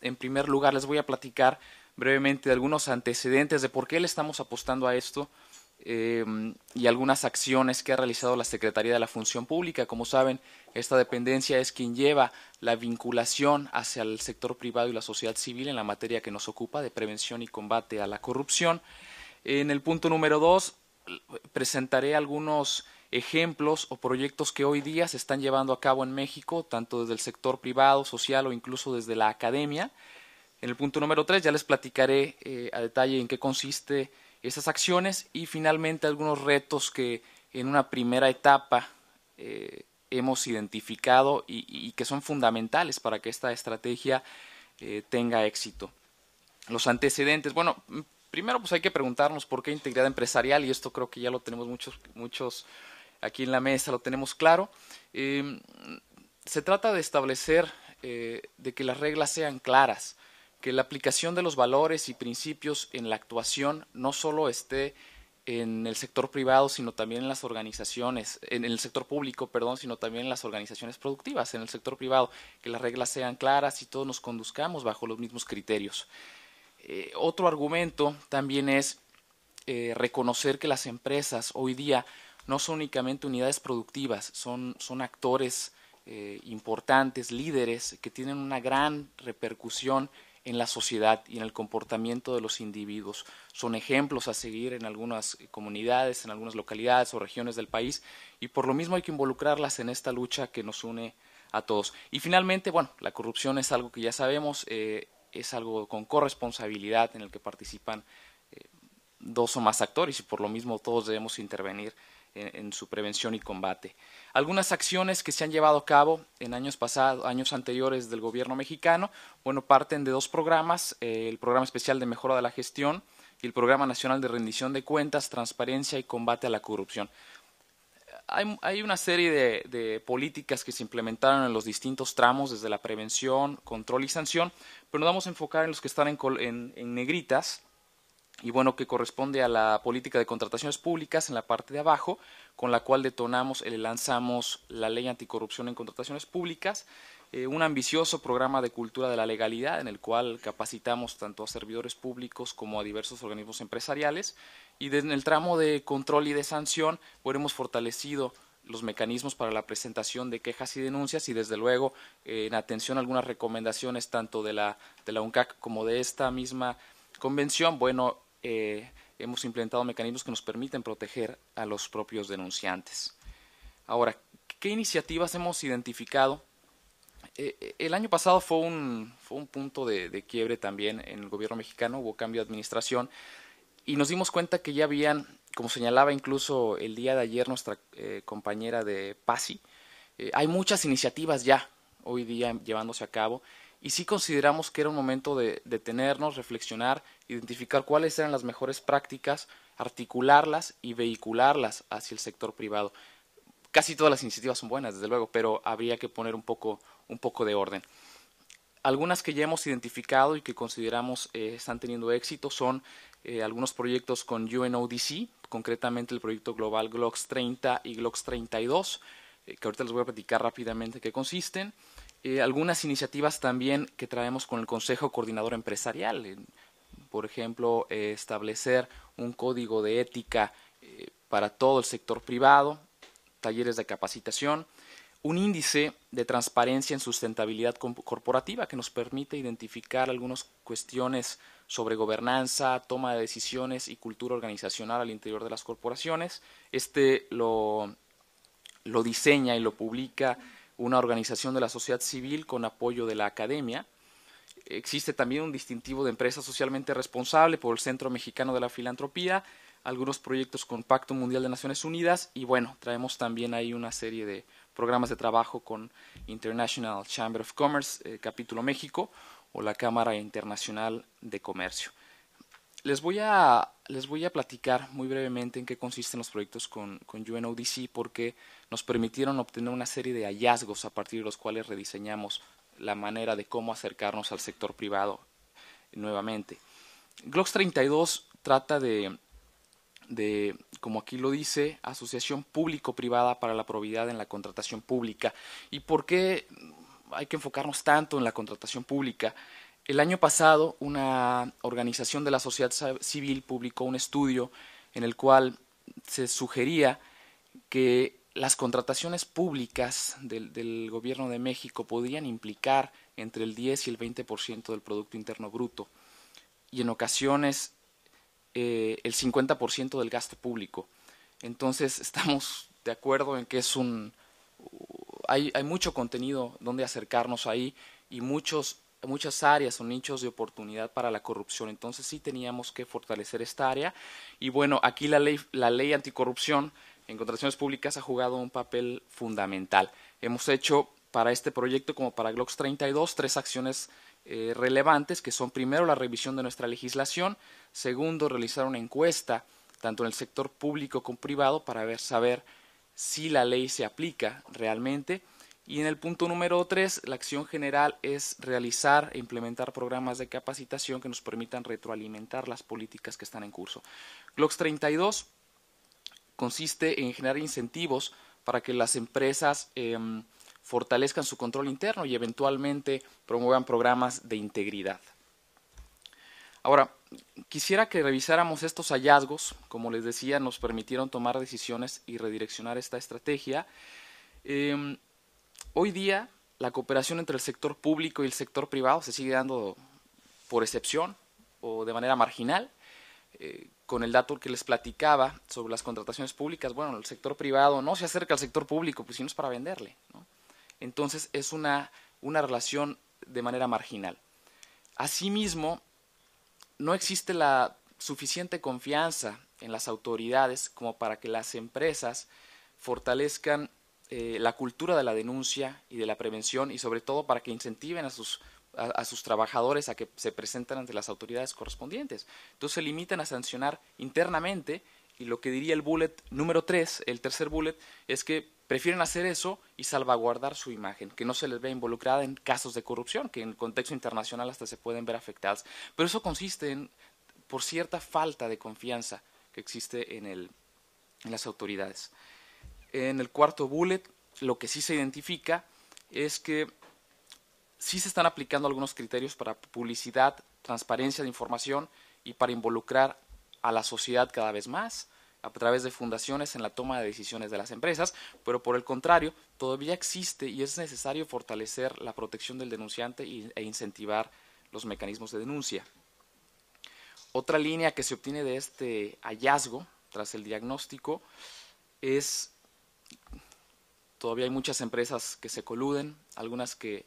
En primer lugar, les voy a platicar brevemente de algunos antecedentes de por qué le estamos apostando a esto em, y algunas acciones que ha realizado la Secretaría de la Función Pública. Como saben, esta dependencia es quien lleva la vinculación hacia el sector privado y la sociedad civil en la materia que nos ocupa de prevención y combate a la corrupción. En el punto número dos, presentaré algunos ejemplos o proyectos que hoy día se están llevando a cabo en México, tanto desde el sector privado, social o incluso desde la academia. En el punto número tres ya les platicaré eh, a detalle en qué consiste esas acciones y finalmente algunos retos que en una primera etapa eh, hemos identificado y, que son fundamentales para que esta estrategia eh, tenga éxito. Los antecedentes, bueno, primero pues hay que preguntarnos por qué integridad empresarial y esto creo que ya lo tenemos muchos, muchos aquí en la mesa lo tenemos claro. Em, se trata de establecer eh, de que las reglas sean claras, que la aplicación de los valores y principios en la actuación no solo esté en el sector privado, sino también en las organizaciones, en el sector público, perdón, sino también en las organizaciones productivas, en el sector privado, que las reglas sean claras y todos nos conduzcamos bajo los mismos criterios. Eh, otro argumento también es eh, reconocer que las empresas hoy día no son únicamente unidades productivas, son, actores eh, importantes, líderes, que tienen una gran repercusión en la sociedad y en el comportamiento de los individuos. Son ejemplos a seguir en algunas comunidades, en algunas localidades o regiones del país y por lo mismo hay que involucrarlas en esta lucha que nos une a todos. Y finalmente, bueno, la corrupción es algo que ya sabemos, eh, es algo con corresponsabilidad en el que participan eh, dos o más actores y por lo mismo todos debemos intervenir en, su prevención y combate. Algunas acciones que se han llevado a cabo en años pasados, años anteriores del gobierno mexicano, bueno, parten de dos programas, eh, el Programa Especial de Mejora de la Gestión y el Programa Nacional de Rendición de Cuentas, Transparencia y Combate a la Corrupción. Hay, una serie de, políticas que se implementaron en los distintos tramos, desde la prevención, control y sanción, pero nos vamos a enfocar en los que están en negritas, y bueno, que corresponde a la política de contrataciones públicas en la parte de abajo, con la cual detonamos eh, lanzamos la ley anticorrupción en contrataciones públicas, eh, un ambicioso programa de cultura de la legalidad en el cual capacitamos tanto a servidores públicos como a diversos organismos empresariales y en el tramo de control y de sanción, bueno, hemos fortalecido los mecanismos para la presentación de quejas y denuncias y desde luego eh, en atención a algunas recomendaciones tanto de la, de la UNCAC como de esta misma convención, bueno, eh, hemos implementado mecanismos que nos permiten proteger a los propios denunciantes. Ahora, ¿qué iniciativas hemos identificado? Eh, eh, el año pasado fue un, fue un punto de, quiebre también en el gobierno mexicano, hubo cambio de administración y nos dimos cuenta que ya habían, como señalaba incluso el día de ayer nuestra compañera de PASI, hay muchas iniciativas ya hoy día llevándose a cabo y sí consideramos que era un momento de detenernos, reflexionar identificar cuáles eran las mejores prácticas, articularlas y vehicularlas hacia el sector privado. Casi todas las iniciativas son buenas, desde luego, pero habría que poner un poco, un poco de orden. Algunas que ya hemos identificado y que consideramos eh, están teniendo éxito son eh, algunos proyectos con UNODC, concretamente el proyecto global GLOX 30 y GLOX 32, eh, que ahorita les voy a platicar rápidamente qué consisten. algunas iniciativas también que traemos con el Consejo Coordinador Empresarial por ejemplo, eh, establecer un código de ética eh, para todo el sector privado, talleres de capacitación, un índice de transparencia en sustentabilidad corporativa que nos permite identificar algunas cuestiones sobre gobernanza, toma de decisiones y cultura organizacional al interior de las corporaciones. Este lo diseña y lo publica una organización de la sociedad civil con apoyo de la academia. Existe también un distintivo de empresa socialmente responsable por el Centro Mexicano de la Filantropía, algunos proyectos con Pacto Mundial de Naciones Unidas y bueno, traemos también ahí una serie de programas de trabajo con International Chamber of Commerce, eh, capítulo México o la Cámara Internacional de Comercio. Les voy, a, platicar muy brevemente en qué consisten los proyectos con, con UNODC porque nos permitieron obtener una serie de hallazgos a partir de los cuales rediseñamos la manera de cómo acercarnos al sector privado nuevamente. Glocks 32 trata de, de, como aquí lo dice, asociación público-privada para la probidad en la contratación pública. ¿Y por qué hay que enfocarnos tanto en la contratación pública? El año pasado, una organización de la sociedad civil publicó un estudio en el cual se sugería que las contrataciones públicas del, gobierno de México podrían implicar entre el 10 y el 20% del Producto Interno Bruto y en ocasiones eh, el 50% del gasto público. Entonces estamos de acuerdo en que es un... Hay, hay mucho contenido donde acercarnos ahí y muchos, muchas áreas son nichos de oportunidad para la corrupción. Entonces sí teníamos que fortalecer esta área. Y bueno, aquí la ley, la ley anticorrupción en contrataciones públicas ha jugado un papel fundamental. Hemos hecho para este proyecto, como para Glocks 32, tres acciones eh, relevantes, que son primero la revisión de nuestra legislación, segundo realizar una encuesta tanto en el sector público como privado para ver, saber si la ley se aplica realmente. Y en el punto número tres, la acción general es realizar e implementar programas de capacitación que nos permitan retroalimentar las políticas que están en curso. Glocks 32 consiste en generar incentivos para que las empresas em, fortalezcan su control interno y eventualmente promuevan programas de integridad. Ahora, quisiera que revisáramos estos hallazgos, como les decía, nos permitieron tomar decisiones y redireccionar esta estrategia. Em, hoy día, la cooperación entre el sector público y el sector privado se sigue dando por excepción o de manera marginal. Eh, con el dato que les platicaba sobre las contrataciones públicas, bueno, el sector privado no se acerca al sector público, pues si no es para venderle. Entonces es una, una relación de manera marginal. Asimismo, no existe la suficiente confianza en las autoridades como para que las empresas fortalezcan eh, la cultura de la denuncia y de la prevención y sobre todo para que incentiven a sus a, sus trabajadores a que se presenten ante las autoridades correspondientes. Entonces se limitan a sancionar internamente y lo que diría el bullet número tres, el tercer bullet, es que prefieren hacer eso y salvaguardar su imagen, que no se les vea involucrada en casos de corrupción, que en el contexto internacional hasta se pueden ver afectadas. Pero eso consiste en, por cierta falta de confianza que existe en, el, en las autoridades. En el cuarto bullet, lo que sí se identifica es que sí se están aplicando algunos criterios para publicidad, transparencia de información y para involucrar a la sociedad cada vez más a través de fundaciones en la toma de decisiones de las empresas, pero por el contrario, todavía existe y es necesario fortalecer la protección del denunciante e incentivar los mecanismos de denuncia. Otra línea que se obtiene de este hallazgo, tras el diagnóstico, es todavía hay muchas empresas que se coluden, algunas que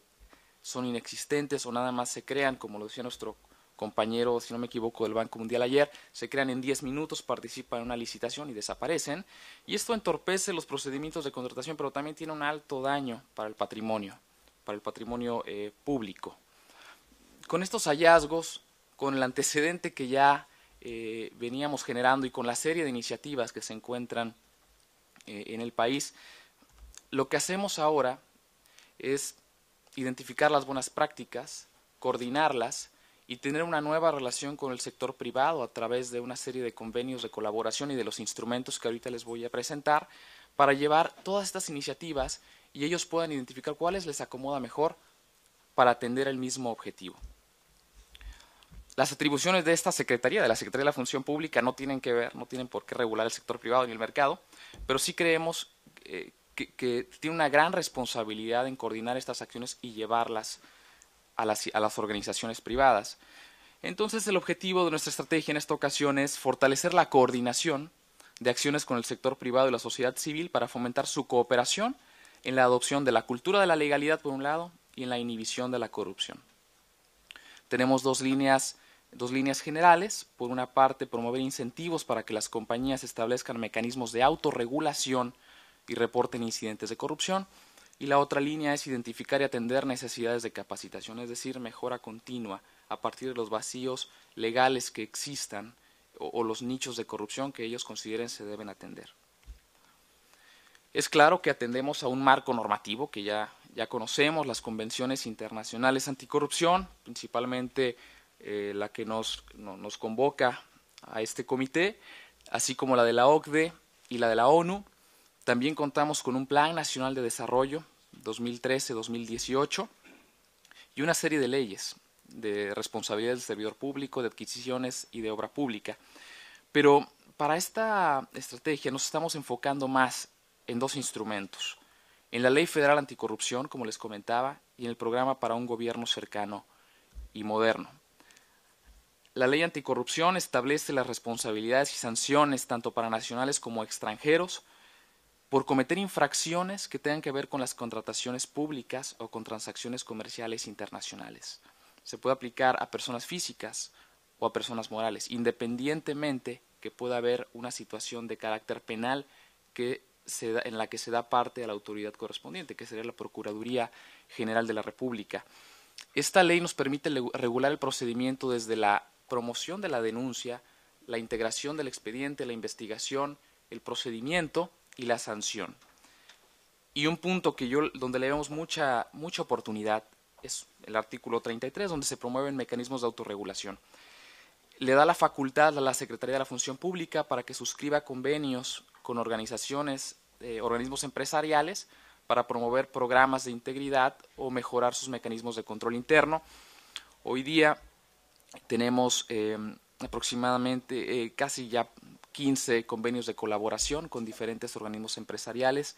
son inexistentes o nada más se crean, como lo decía nuestro compañero, si no me equivoco, del Banco Mundial ayer, se crean en 10 minutos, participan en una licitación y desaparecen. Y esto entorpece los procedimientos de contratación, pero también tiene un alto daño para el patrimonio, para el patrimonio eh, público. Con estos hallazgos, con el antecedente que ya eh, veníamos generando y con la serie de iniciativas que se encuentran eh, en el país, lo que hacemos ahora es identificar las buenas prácticas, coordinarlas y tener una nueva relación con el sector privado a través de una serie de convenios de colaboración y de los instrumentos que ahorita les voy a presentar para llevar todas estas iniciativas y ellos puedan identificar cuáles les acomoda mejor para atender el mismo objetivo. Las atribuciones de esta Secretaría, de la Secretaría de la Función Pública, no tienen que ver, no tienen por qué regular el sector privado ni el mercado, pero sí creemos que, eh, que, tiene una gran responsabilidad en coordinar estas acciones y llevarlas a las, organizaciones privadas. Entonces, el objetivo de nuestra estrategia en esta ocasión es fortalecer la coordinación de acciones con el sector privado y la sociedad civil para fomentar su cooperación en la adopción de la cultura de la legalidad, por un lado, y en la inhibición de la corrupción. Tenemos dos líneas, dos líneas generales. Por una parte, promover incentivos para que las compañías establezcan mecanismos de autorregulación y reporten incidentes de corrupción. Y la otra línea es identificar y atender necesidades de capacitación, es decir, mejora continua a partir de los vacíos legales que existan o, los nichos de corrupción que ellos consideren se deben atender. Es claro que atendemos a un marco normativo que ya, ya conocemos, las convenciones internacionales anticorrupción, principalmente eh, la que nos, nos convoca a este comité, así como la de la OCDE y la de la ONU, también contamos con un Plan Nacional de Desarrollo 2013-2018 y una serie de leyes de responsabilidad del servidor público, de adquisiciones y de obra pública. Pero para esta estrategia nos estamos enfocando más en dos instrumentos, en la Ley Federal Anticorrupción, como les comentaba, y en el programa para un gobierno cercano y moderno. La ley anticorrupción establece las responsabilidades y sanciones tanto para nacionales como extranjeros por cometer infracciones que tengan que ver con las contrataciones públicas o con transacciones comerciales internacionales. Se puede aplicar a personas físicas o a personas morales, independientemente que pueda haber una situación de carácter penal que en la que se da parte a la autoridad correspondiente, que sería la Procuraduría General de la República. Esta ley nos permite regular el procedimiento desde la promoción de la denuncia, la integración del expediente, la investigación, el procedimiento y la sanción. Y un punto que yo, donde le vemos mucha, mucha oportunidad es el artículo 33, donde se promueven mecanismos de autorregulación. Le da la facultad a la Secretaría de la Función Pública para que suscriba convenios con organizaciones, eh, organismos empresariales, para promover programas de integridad o mejorar sus mecanismos de control interno. Hoy día tenemos eh, aproximadamente eh, casi ya 15 convenios de colaboración con diferentes organismos empresariales.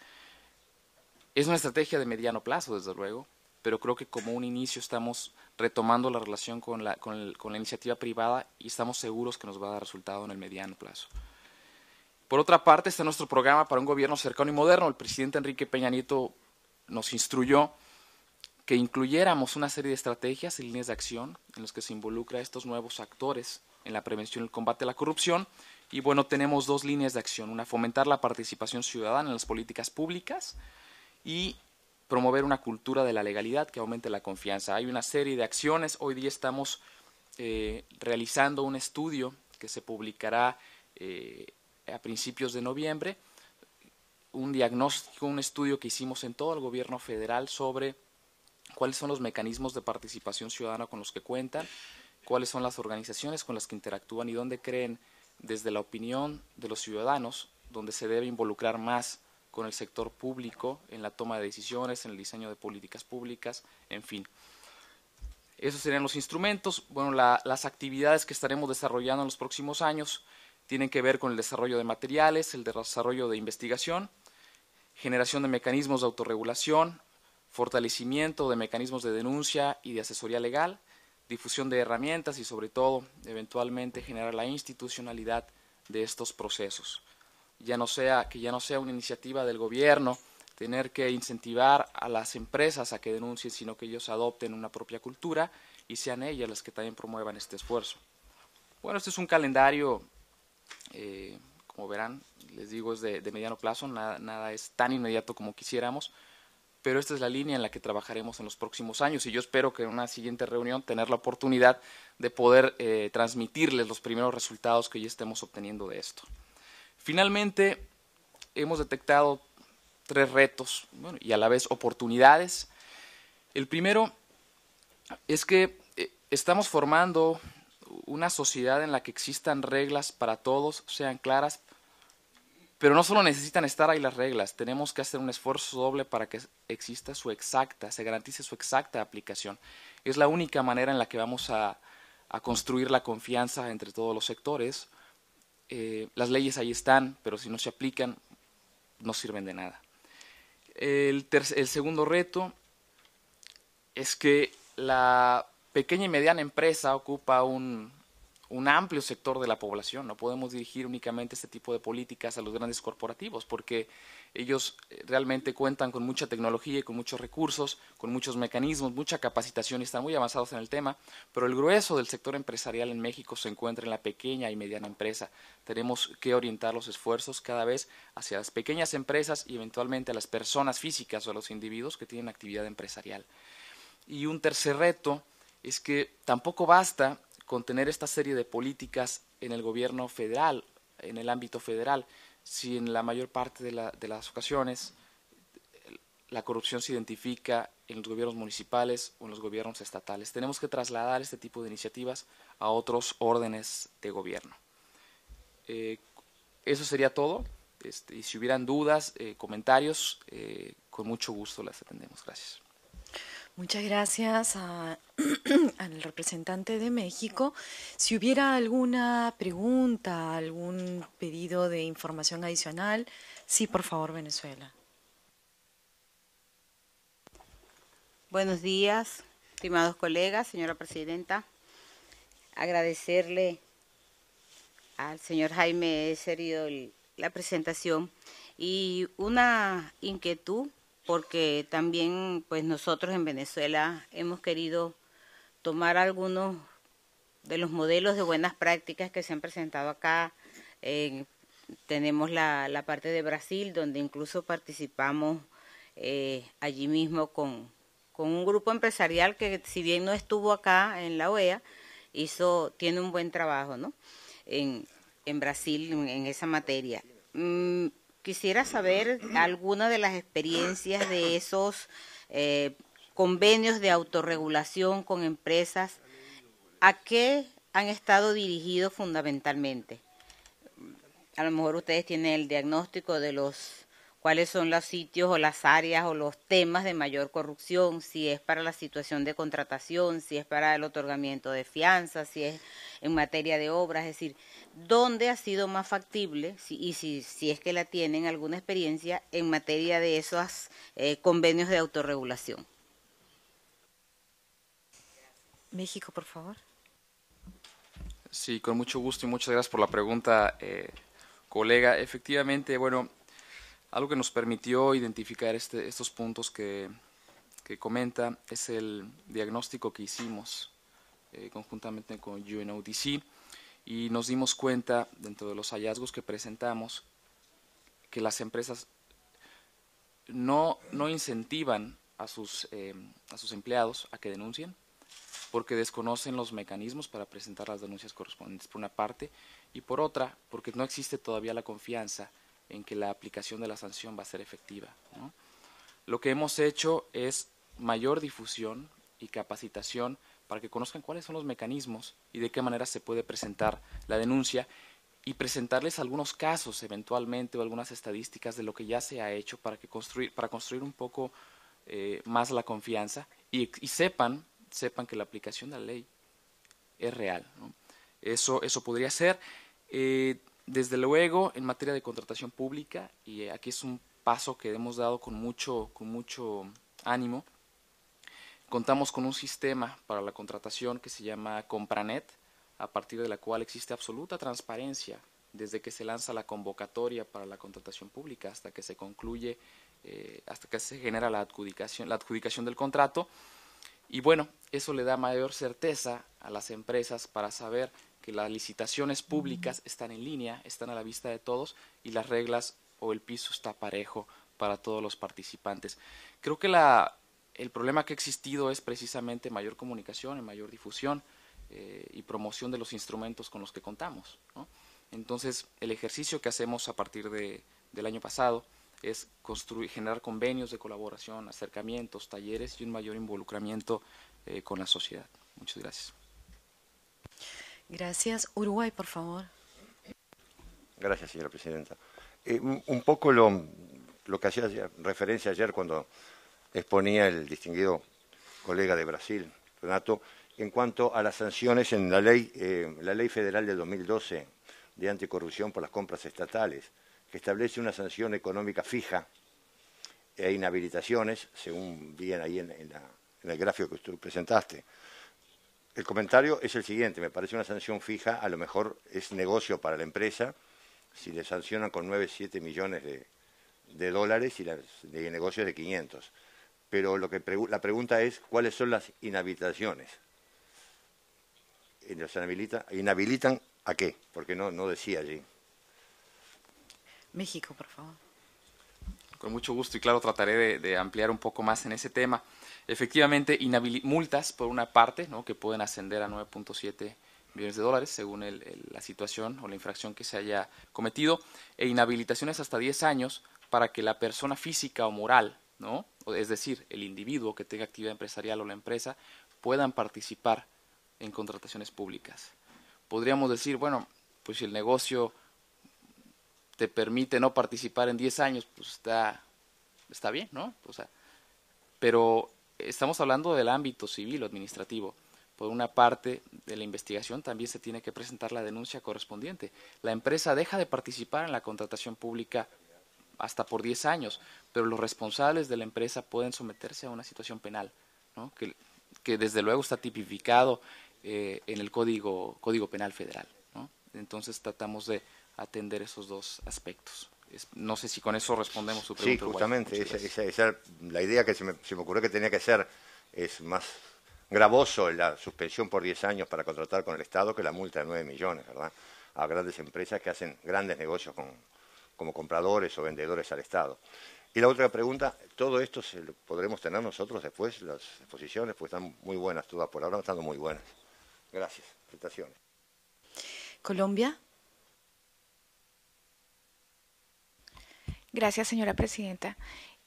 Es una estrategia de mediano plazo, desde luego, pero creo que como un inicio estamos retomando la relación con la, la iniciativa privada y estamos seguros que nos va a dar resultado en el mediano plazo. Por otra parte, está nuestro programa para un gobierno cercano y moderno. El presidente Enrique Peña Nieto nos instruyó que incluyéramos una serie de estrategias y líneas de acción en las que se involucra estos nuevos actores en la prevención y el combate a la corrupción. Y bueno, tenemos dos líneas de acción. Una, fomentar la participación ciudadana en las políticas públicas y promover una cultura de la legalidad que aumente la confianza. Hay una serie de acciones. Hoy día estamos eh, realizando un estudio que se publicará eh, a principios de noviembre, un diagnóstico, un estudio que hicimos en todo el gobierno federal sobre cuáles son los mecanismos de participación ciudadana con los que cuentan, cuáles son las organizaciones con las que interactúan y dónde creen desde la opinión de los ciudadanos, donde se debe involucrar más con el sector público en la toma de decisiones, en el diseño de políticas públicas, en fin. Esos serían los instrumentos. Bueno, las actividades que estaremos desarrollando en los próximos años tienen que ver con el desarrollo de materiales, el desarrollo de investigación, generación de mecanismos de autorregulación, fortalecimiento de mecanismos de denuncia y de asesoría legal, difusión de herramientas y sobre todo eventualmente generar la institucionalidad de estos procesos. Ya no sea que ya no sea una iniciativa del gobierno tener que incentivar a las empresas a que denuncien, sino que ellos adopten una propia cultura y sean ellas las que también promuevan este esfuerzo. Bueno, este es un calendario, eh, como verán, les digo, es de, mediano plazo, nada es tan inmediato como quisiéramos, pero esta es la línea en la que trabajaremos en los próximos años y yo espero que en una siguiente reunión tener la oportunidad de poder eh, transmitirles los primeros resultados que ya estemos obteniendo de esto. Finalmente, hemos detectado tres retos y a la vez oportunidades. El primero es que eh, estamos formando una sociedad en la que existan reglas para todos, sean claras, pero no solo necesitan estar ahí las reglas, tenemos que hacer un esfuerzo doble para que exista su exacta, se garantice su exacta aplicación. Es la única manera en la que vamos a, construir la confianza entre todos los sectores. Eh, las leyes ahí están, pero si no se aplican, no sirven de nada. el segundo reto es que la pequeña y mediana empresa ocupa un, un amplio sector de la población. No podemos dirigir únicamente este tipo de políticas a los grandes corporativos, porque ellos eh, realmente cuentan con mucha tecnología y con muchos recursos, con muchos mecanismos, mucha capacitación y están muy avanzados en el tema, pero el grueso del sector empresarial en México se encuentra en la pequeña y mediana empresa. Tenemos que orientar los esfuerzos cada vez hacia las pequeñas empresas y eventualmente a las personas físicas o a los individuos que tienen actividad empresarial. Y un tercer reto es que tampoco basta contener esta serie de políticas en el gobierno federal, en el ámbito federal, si en la mayor parte de, las ocasiones la corrupción se identifica en los gobiernos municipales o en los gobiernos estatales. Tenemos que trasladar este tipo de iniciativas a otros órdenes de gobierno. Eh, eso sería todo. Este, y si hubieran dudas, eh, comentarios, eh, con mucho gusto las atendemos. Gracias. Muchas gracias al representante de México. Si hubiera alguna pregunta, algún pedido de información adicional, sí, por favor, Venezuela. Buenos días, estimados colegas, señora presidenta. Agradecerle al señor Jaime Serio la presentación y una inquietud porque también pues nosotros en Venezuela hemos querido tomar algunos de los modelos de buenas prácticas que se han presentado acá. Eh, tenemos la, parte de Brasil, donde incluso participamos eh, allí mismo con, un grupo empresarial que si bien no estuvo acá en la OEA, hizo, tiene un buen trabajo ¿no? en, Brasil en, esa materia. Mm, Quisiera saber alguna de las experiencias de esos eh, convenios de autorregulación con empresas. ¿A qué han estado dirigidos fundamentalmente? A lo mejor ustedes tienen el diagnóstico de los cuáles son los sitios o las áreas o los temas de mayor corrupción, si es para la situación de contratación, si es para el otorgamiento de fianzas, si es en materia de obras, es decir, dónde ha sido más factible, y si, es que la tienen alguna experiencia en materia de esos eh, convenios de autorregulación. México, por favor. Sí, con mucho gusto y muchas gracias por la pregunta, eh, colega. Efectivamente, bueno, algo que nos permitió identificar este, estos puntos que, que, comenta es el diagnóstico que hicimos eh, conjuntamente con UNODC y nos dimos cuenta, dentro de los hallazgos que presentamos, que las empresas no, no incentivan a sus, eh, a sus empleados a que denuncien, porque desconocen los mecanismos para presentar las denuncias correspondientes, por una parte, y por otra, porque no existe todavía la confianza en que la aplicación de la sanción va a ser efectiva. Lo que hemos hecho es mayor difusión y capacitación para que conozcan cuáles son los mecanismos y de qué manera se puede presentar la denuncia y presentarles algunos casos eventualmente o algunas estadísticas de lo que ya se ha hecho para, que construir, para construir un poco eh, más la confianza y, sepan, sepan que la aplicación de la ley es real. Eso, eso podría ser. Eh, desde luego, en materia de contratación pública, y aquí es un paso que hemos dado con mucho, con mucho ánimo, Contamos con un sistema para la contratación que se llama Compranet, a partir de la cual existe absoluta transparencia desde que se lanza la convocatoria para la contratación pública hasta que se concluye, eh, hasta que se genera la adjudicación, la adjudicación del contrato. Y bueno, eso le da mayor certeza a las empresas para saber que las licitaciones públicas están en línea, están a la vista de todos y las reglas o el piso está parejo para todos los participantes. Creo que la, el problema que ha existido es precisamente mayor comunicación mayor difusión eh, y promoción de los instrumentos con los que contamos. Entonces, el ejercicio que hacemos a partir del año pasado es construir, generar convenios de colaboración, acercamientos, talleres y un mayor involucramiento eh, con la sociedad. Muchas gracias. Gracias. Uruguay, por favor. Gracias, señora presidenta. Eh, un poco lo, lo que hacía referencia ayer cuando exponía el distinguido colega de Brasil, Renato, en cuanto a las sanciones en la ley, eh, la ley federal de 2012 de anticorrupción por las compras estatales, que establece una sanción económica fija e inhabilitaciones, según bien ahí en, el gráfico que tú presentaste. El comentario es el siguiente, me parece una sanción fija, a lo mejor es negocio para la empresa, si le sancionan con 9, 7 millones de, dólares y el de es de 500 pero lo que la pregunta es cuáles son las inhabilitaciones. inhabilitan a qué? Porque no, no decía allí. México, por favor. Con mucho gusto y claro, trataré de, ampliar un poco más en ese tema. Efectivamente, multas por una parte, ¿no? que pueden ascender a 9.7 millones de dólares según la situación o la infracción que se haya cometido, e inhabilitaciones hasta 10 años para que la persona física o moral ¿no? Es decir, el individuo que tenga actividad empresarial o la empresa puedan participar en contrataciones públicas. Podríamos decir, bueno, pues si el negocio te permite no participar en 10 años, pues está, está bien, ¿no? sea, pero estamos hablando del ámbito civil o administrativo. Por una parte de la investigación también se tiene que presentar la denuncia correspondiente. La empresa deja de participar en la contratación pública hasta por 10 años pero los responsables de la empresa pueden someterse a una situación penal, que, desde luego está tipificado eh, en el Código, Código Penal Federal. Entonces tratamos de atender esos dos aspectos. no sé si con eso respondemos su pregunta. Sí, justamente, la idea que se me, ocurrió que tenía que ser es más gravoso la suspensión por 10 años para contratar con el Estado que la multa de 9 millones, ¿verdad? A grandes empresas que hacen grandes negocios como compradores o vendedores al Estado. Y la otra pregunta, ¿todo esto se podremos tener nosotros después, las exposiciones? Pues están muy buenas todas, por ahora están muy buenas. Gracias, felicitaciones. Colombia. Gracias, señora presidenta.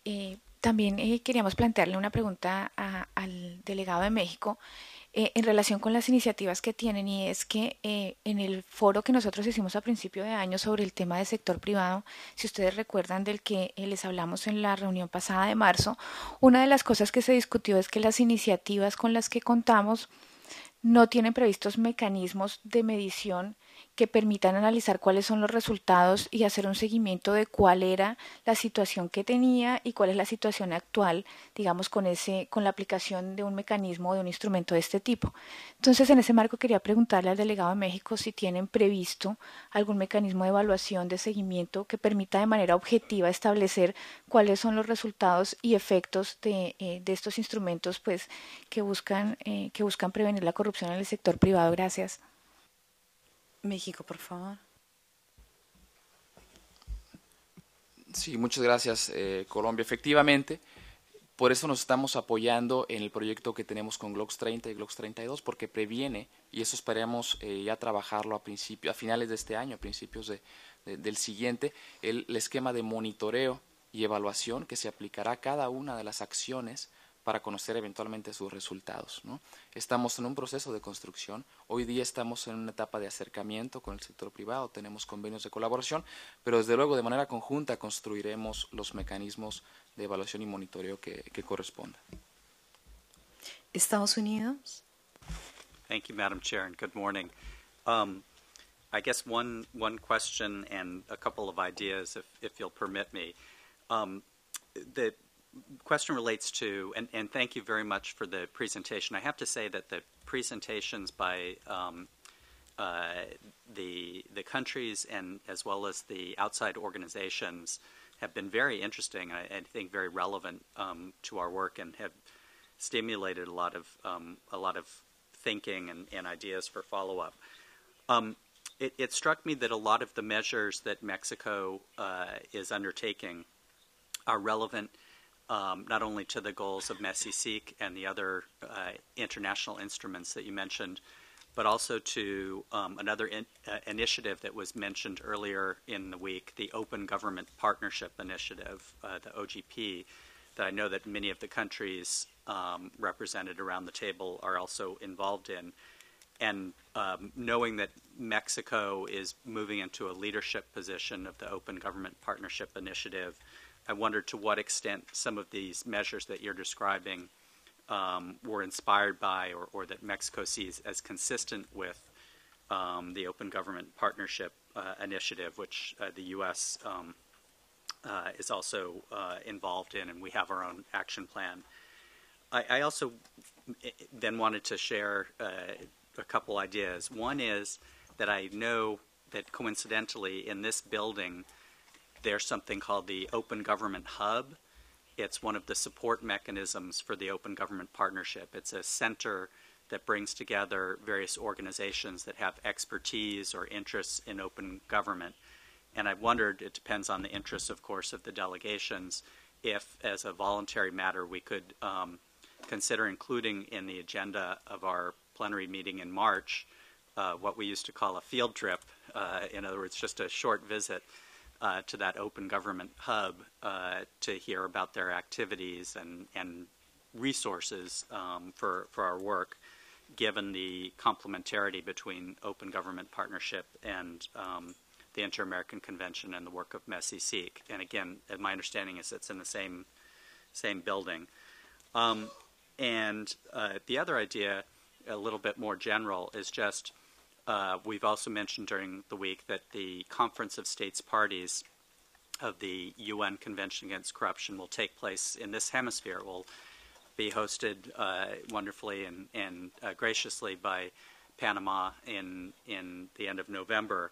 Eh, también eh, queríamos plantearle una pregunta al delegado de México. Eh, en relación con las iniciativas que tienen y es que eh, en el foro que nosotros hicimos a principio de año sobre el tema del sector privado, si ustedes recuerdan del que eh, les hablamos en la reunión pasada de marzo, una de las cosas que se discutió es que las iniciativas con las que contamos no tienen previstos mecanismos de medición que permitan analizar cuáles son los resultados y hacer un seguimiento de cuál era la situación que tenía y cuál es la situación actual, digamos, con, ese, con la aplicación de un mecanismo o de un instrumento de este tipo. Entonces, en ese marco quería preguntarle al delegado de México si tienen previsto algún mecanismo de evaluación, de seguimiento que permita de manera objetiva establecer cuáles son los resultados y efectos de, eh, estos instrumentos pues, que, buscan, eh, que buscan prevenir la corrupción en el sector privado. Gracias. México, por favor. Sí, muchas gracias, eh, Colombia. Efectivamente, por eso nos estamos apoyando en el proyecto que tenemos con Glox 30 y Glocks 32, porque previene, y eso esperemos eh, ya trabajarlo a, principio, a finales de este año, a principios de, del siguiente, el, el esquema de monitoreo y evaluación que se aplicará a cada una de las acciones para conocer eventualmente sus resultados. Estamos en un proceso de construcción. Hoy día estamos en una etapa de acercamiento con el sector privado, tenemos convenios de colaboración, pero desde luego de manera conjunta construiremos los mecanismos de evaluación y monitoreo que, que correspondan. Estados Unidos. Thank you, Madam Chair, and good morning. Um, I guess one, one question and a couple of ideas, if, if you'll permit me. Um, question relates to, and, and thank you very much for the presentation. I have to say that the presentations by um, uh, the the countries and as well as the outside organizations have been very interesting. I, I think very relevant um, to our work and have stimulated a lot of um, a lot of thinking and, and ideas for follow up. Um, it, it, struck me that a lot of the measures that Mexico uh, is undertaking are relevant um, not only to the goals of mesi Seek and the other uh, international instruments that you mentioned, but also to um, another in, uh, initiative that was mentioned earlier in the week, the Open Government Partnership Initiative, uh, the OGP, that I know that many of the countries um, represented around the table are also involved in. And um, knowing that Mexico is moving into a leadership position of the Open Government Partnership Initiative, I wonder to what extent some of these measures that you're describing um, were inspired by or, or, that Mexico sees as consistent with um, the Open Government Partnership uh, Initiative, which uh, the U.S. Um, uh, is also uh, involved in, and we have our own action plan. I, I also eh, eh, then wanted to share uh, a couple ideas. One is that I know that coincidentally in this building, there's something called the Open Government Hub. It's one of the support mechanisms for the Open Government Partnership. It's a center that brings together various organizations that have expertise or interests in open government. And I wondered, it depends on the interests, of course, of the delegations, if as a voluntary matter we could um, consider including in the agenda of our plenary meeting in March uh, what we used to call a field trip, uh, in other words, just a short visit uh, to that open government hub uh, to hear about their activities and, and resources um, for, for our work, given the complementarity between open government partnership and um, the Inter-American Convention and the work of Messi Seek. And again, my understanding is it's in the same, same building. Um, and uh, the other idea, a little bit more general, is just – uh, we've also mentioned during the week that the Conference of States Parties of the UN Convention Against Corruption will take place in this hemisphere. It will be hosted uh, wonderfully and, and uh, graciously by Panama in, in the end of November.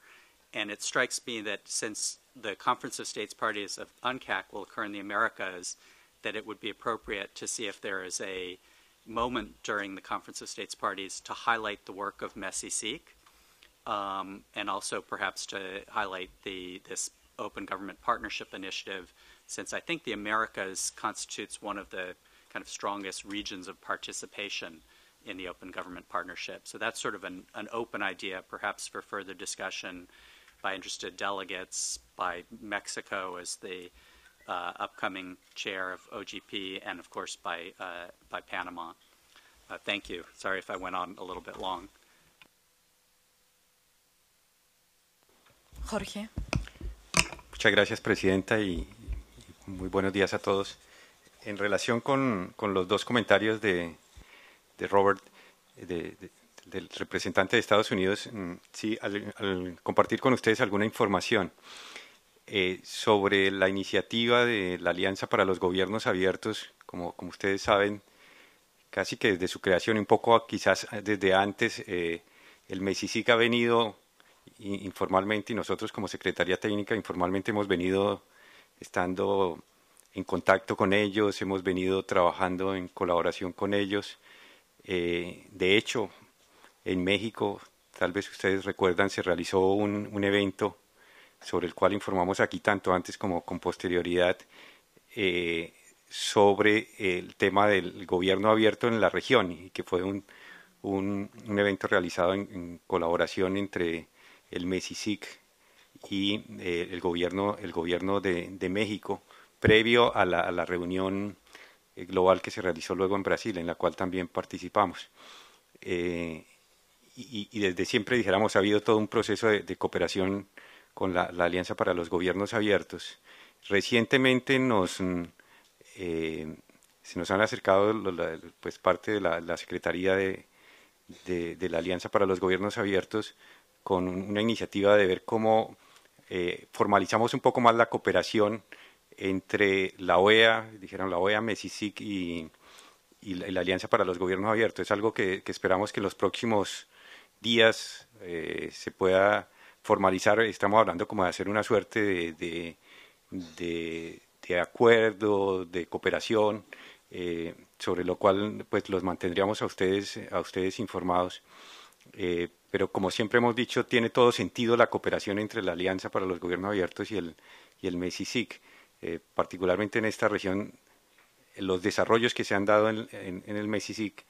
And it strikes me that since the Conference of States Parties of UNCAC will occur in the Americas, that it would be appropriate to see if there is a moment during the Conference of States Parties to highlight the work of Messi Seek um, and also perhaps to highlight the this open government partnership initiative, since I think the Americas constitutes one of the kind of strongest regions of participation in the open government partnership. So that's sort of an, an open idea, perhaps for further discussion by interested delegates, by Mexico as the uh, upcoming chair of OGP, and of course by uh, by Panama. Uh, thank you. Sorry if I went on a little bit long. Jorge. Muchas gracias, Presidenta, y, muy buenos días a todos. En relación con, los dos comentarios de, de Robert, del representante de Estados Unidos, mm, sí, al, compartir con ustedes alguna información eh, sobre la iniciativa de la Alianza para los Gobiernos Abiertos, como, como ustedes saben, casi que desde su creación, un poco quizás desde antes, eh, el MESICIC ha venido informalmente y nosotros como Secretaría Técnica informalmente hemos venido estando en contacto con ellos, hemos venido trabajando en colaboración con ellos. Eh, de hecho, en México, tal vez ustedes recuerdan, se realizó un, evento sobre el cual informamos aquí tanto antes como con posterioridad eh, sobre el tema del gobierno abierto en la región y que fue un, evento realizado en colaboración entre el MESICIC y eh, el gobierno, el gobierno de, de México, previo a la, reunión eh, global que se realizó luego en Brasil, en la cual también participamos. Eh, y, desde siempre, dijéramos, ha habido todo un proceso de, cooperación con la, Alianza para los Gobiernos Abiertos. Recientemente nos, mm, se nos han acercado pues, parte de la, Secretaría de, de la Alianza para los Gobiernos Abiertos con una iniciativa de ver cómo eh, formalizamos un poco más la cooperación entre la OEA, dijeron la OEA, MESICIC y, y, la, Alianza para los Gobiernos Abiertos. Es algo que, esperamos que en los próximos días eh, se pueda formalizar. Estamos hablando como de hacer una suerte de, de, acuerdo, de cooperación, eh, sobre lo cual pues los mantendríamos a ustedes, a ustedes informados. Eh, pero como siempre hemos dicho, tiene todo sentido la cooperación entre la Alianza para los Gobiernos Abiertos y el, y el MESICIC, eh, particularmente en esta región, los desarrollos que se han dado en, el MESICIC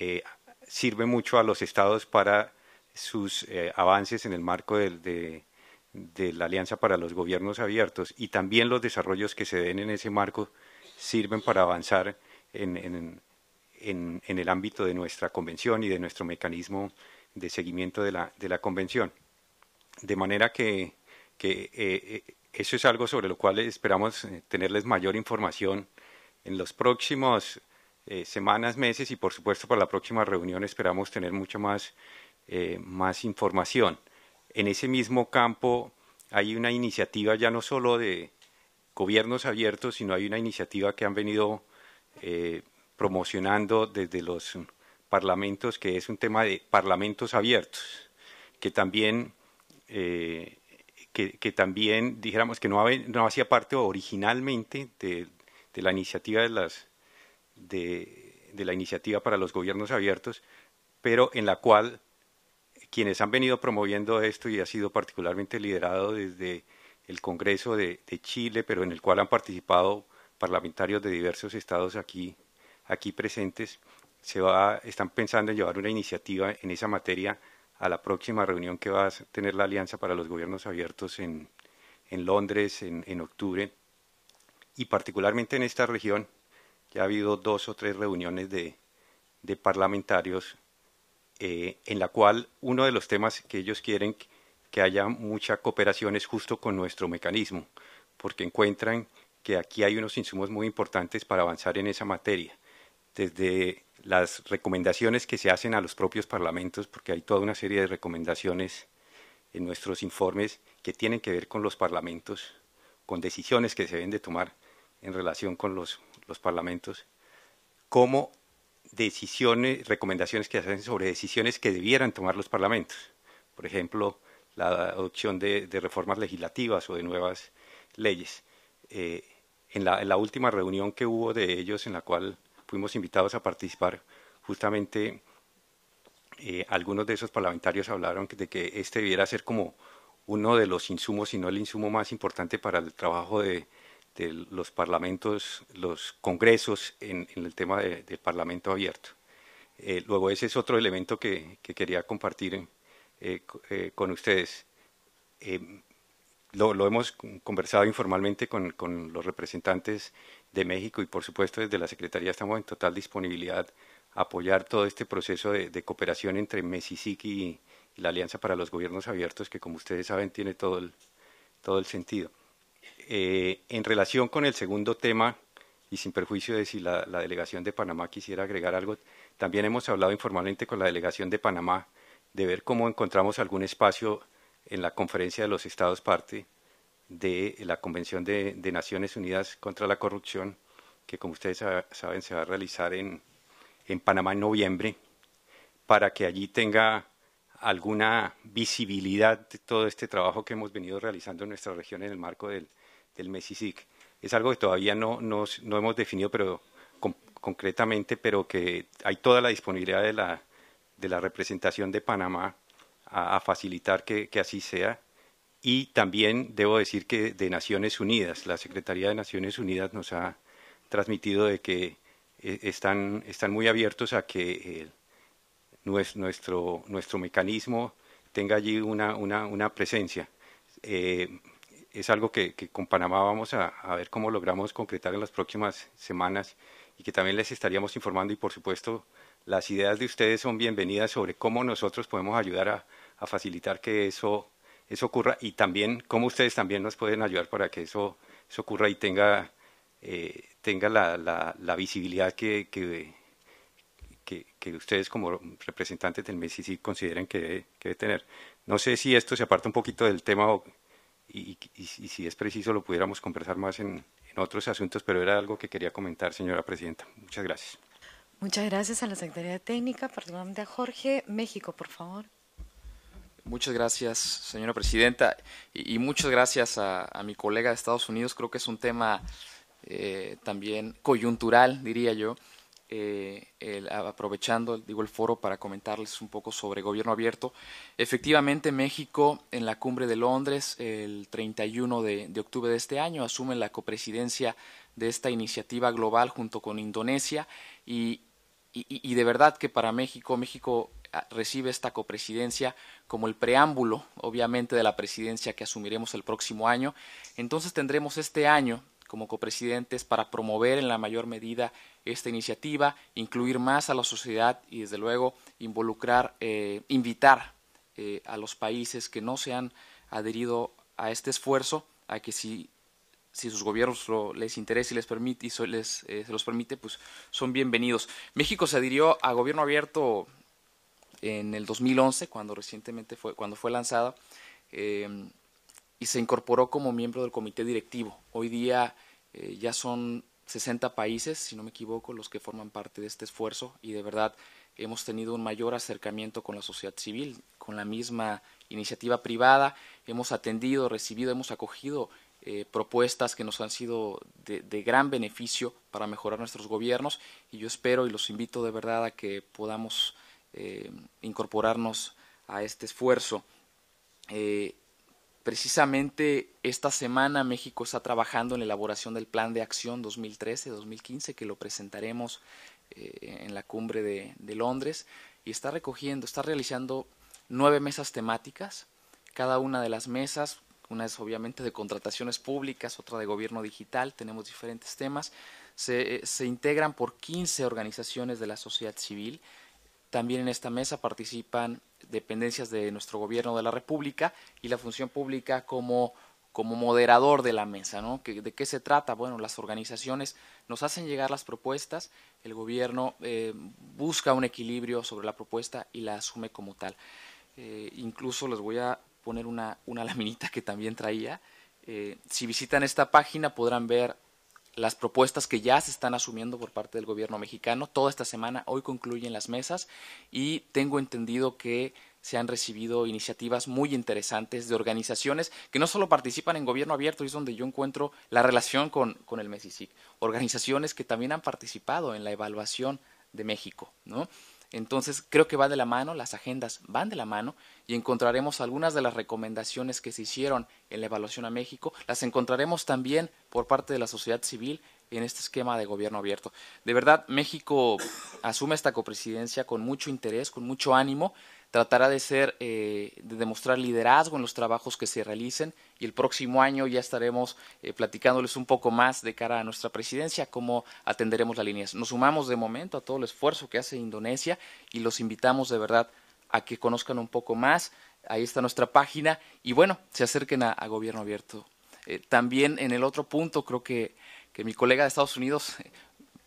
eh, sirven mucho a los estados para sus avances en el marco de, la Alianza para los Gobiernos Abiertos y también los desarrollos que se den en ese marco sirven para avanzar en, en en, el ámbito de nuestra convención y de nuestro mecanismo de seguimiento de la, de la convención. De manera que, eh, eh, eso es algo sobre lo cual esperamos eh, tenerles mayor información en los próximos semanas, meses y por supuesto para la próxima reunión esperamos tener mucha más, más información. En ese mismo campo hay una iniciativa ya no solo de gobiernos abiertos, sino hay una iniciativa que han venido promocionando desde los parlamentos, que es un tema de parlamentos abiertos, que también, eh, que, también dijéramos que no, hacía parte originalmente de, la iniciativa de las de, la iniciativa para los gobiernos abiertos, pero en la cual quienes han venido promoviendo esto y ha sido particularmente liderado desde el Congreso de Chile, pero en el cual han participado parlamentarios de diversos estados aquí aquí presentes se va, están pensando en llevar una iniciativa en esa materia a la próxima reunión que va a tener la Alianza para los Gobiernos Abiertos en, Londres en, octubre. Y particularmente en esta región ya ha habido dos o tres reuniones de, parlamentarios eh, en la cual uno de los temas que ellos quieren que haya mucha cooperación es justo con nuestro mecanismo, porque encuentran que aquí hay unos insumos muy importantes para avanzar en esa materia desde las recomendaciones que se hacen a los propios parlamentos, porque hay toda una serie de recomendaciones en nuestros informes que tienen que ver con los parlamentos, con decisiones que se deben de tomar en relación con los, parlamentos, como recomendaciones que se hacen sobre decisiones que debieran tomar los parlamentos. Por ejemplo, la adopción de, reformas legislativas o de nuevas leyes. Eh, en la última reunión que hubo de ellos, en la cual fuimos invitados a participar justamente eh, algunos de esos parlamentarios hablaron de que este debiera ser como uno de los insumos, si no el insumo más importante para el trabajo de, los parlamentos, los congresos en, el tema del Parlamento abierto. Eh, luego ese es otro elemento que, quería compartir eh, con ustedes lo, hemos conversado informalmente con, los representantes de México y por supuesto desde la Secretaría estamos en total disponibilidad a apoyar todo este proceso de, cooperación entre Mesisic y, la Alianza para los Gobiernos Abiertos, que como ustedes saben tiene todo el, todo el sentido. Eh, en relación con el segundo tema, y sin perjuicio de si la, delegación de Panamá quisiera agregar algo, también hemos hablado informalmente con la delegación de Panamá de ver cómo encontramos algún espacio en la conferencia de los estados parte de la Convención de, Naciones Unidas contra la Corrupción, que como ustedes saben se va a realizar en, Panamá en noviembre, para que allí tenga alguna visibilidad de todo este trabajo que hemos venido realizando en nuestra región en el marco del, del Es algo que todavía no, no, hemos definido pero concretamente, pero que hay toda la disponibilidad de la, de la representación de Panamá a, facilitar que, que, así sea. Y también debo decir que de Naciones Unidas, la Secretaría de Naciones Unidas nos ha transmitido de que eh, están, están muy abiertos a que eh, nuestro, nuestro mecanismo tenga allí una, una, presencia. Eh, es algo que, con Panamá vamos a, ver cómo logramos concretar en las próximas semanas y que también les estaríamos informando y por supuesto las ideas de ustedes son bienvenidas sobre cómo nosotros podemos ayudar a, facilitar que eso, eso ocurra y también cómo ustedes también nos pueden ayudar para que eso, eso ocurra y tenga, eh, tenga la, visibilidad que, que, ustedes como representantes del sí consideren que, debe tener. No sé si esto se aparta un poquito del tema y, si es preciso lo pudiéramos conversar más en, en otros asuntos, pero era algo que quería comentar, señora presidenta. Muchas gracias. Muchas gracias a la Secretaría Técnica, perdón a Jorge. México, por favor. Muchas gracias, señora presidenta, y, muchas gracias a, mi colega de Estados Unidos. Creo que es un tema eh, también coyuntural, diría yo, eh, el, aprovechando digo, el foro para comentarles un poco sobre gobierno abierto. Efectivamente, México en la cumbre de Londres el 31 de, de octubre de este año asume la copresidencia de esta iniciativa global junto con Indonesia y, y, de verdad que para México, México ah, recibe esta copresidencia como el preámbulo, obviamente, de la presidencia que asumiremos el próximo año. Entonces tendremos este año como copresidentes para promover en la mayor medida esta iniciativa, incluir más a la sociedad y, desde luego, involucrar, eh, invitar eh, a los países que no se han adherido a este esfuerzo a que sí si sus gobiernos les interesa y les permite y les, eh, se los permite, pues son bienvenidos. México se adhirió a gobierno abierto en el 2011, cuando recientemente fue, cuando fue lanzada, eh, y se incorporó como miembro del comité directivo. Hoy día eh, ya son 60 países, si no me equivoco, los que forman parte de este esfuerzo y de verdad hemos tenido un mayor acercamiento con la sociedad civil, con la misma iniciativa privada, hemos atendido, recibido, hemos acogido eh, propuestas que nos han sido de, gran beneficio para mejorar nuestros gobiernos y yo espero y los invito de verdad a que podamos eh, incorporarnos a este esfuerzo. Eh, precisamente esta semana México está trabajando en la elaboración del Plan de Acción 2013-2015 que lo presentaremos en la cumbre de, de Londres y está recogiendo, está realizando nueve mesas temáticas. Cada una de las mesas una es obviamente de contrataciones públicas, otra de gobierno digital, tenemos diferentes temas. Se, eh, integran por 15 organizaciones de la sociedad civil. También en esta mesa participan dependencias de nuestro gobierno de la República y la función pública como como moderador de la mesa, ¿De qué se trata? Bueno, las organizaciones nos hacen llegar las propuestas, el gobierno eh, busca un equilibrio sobre la propuesta y la asume como tal. Eh, incluso les voy a poner una, una laminita que también traía. Eh, si visitan esta página podrán ver las propuestas que ya se están asumiendo por parte del gobierno mexicano. Toda esta semana, hoy concluyen las mesas y tengo entendido que se han recibido iniciativas muy interesantes de organizaciones que no solo participan en gobierno abierto, es donde yo encuentro la relación con, con el MESICIC, organizaciones que también han participado en la evaluación de México, ¿no? Entonces creo que va de la mano, las agendas van de la mano y encontraremos algunas de las recomendaciones que se hicieron en la evaluación a México, las encontraremos también por parte de la sociedad civil en este esquema de gobierno abierto. De verdad, México asume esta copresidencia con mucho interés, con mucho ánimo tratará de ser, eh, de demostrar liderazgo en los trabajos que se realicen y el próximo año ya estaremos eh, platicándoles un poco más de cara a nuestra presidencia, cómo atenderemos las líneas. Nos sumamos de momento a todo el esfuerzo que hace Indonesia y los invitamos de verdad a que conozcan un poco más. Ahí está nuestra página y bueno, se acerquen a, Gobierno Abierto. Eh, también en el otro punto, creo que mi colega de Estados Unidos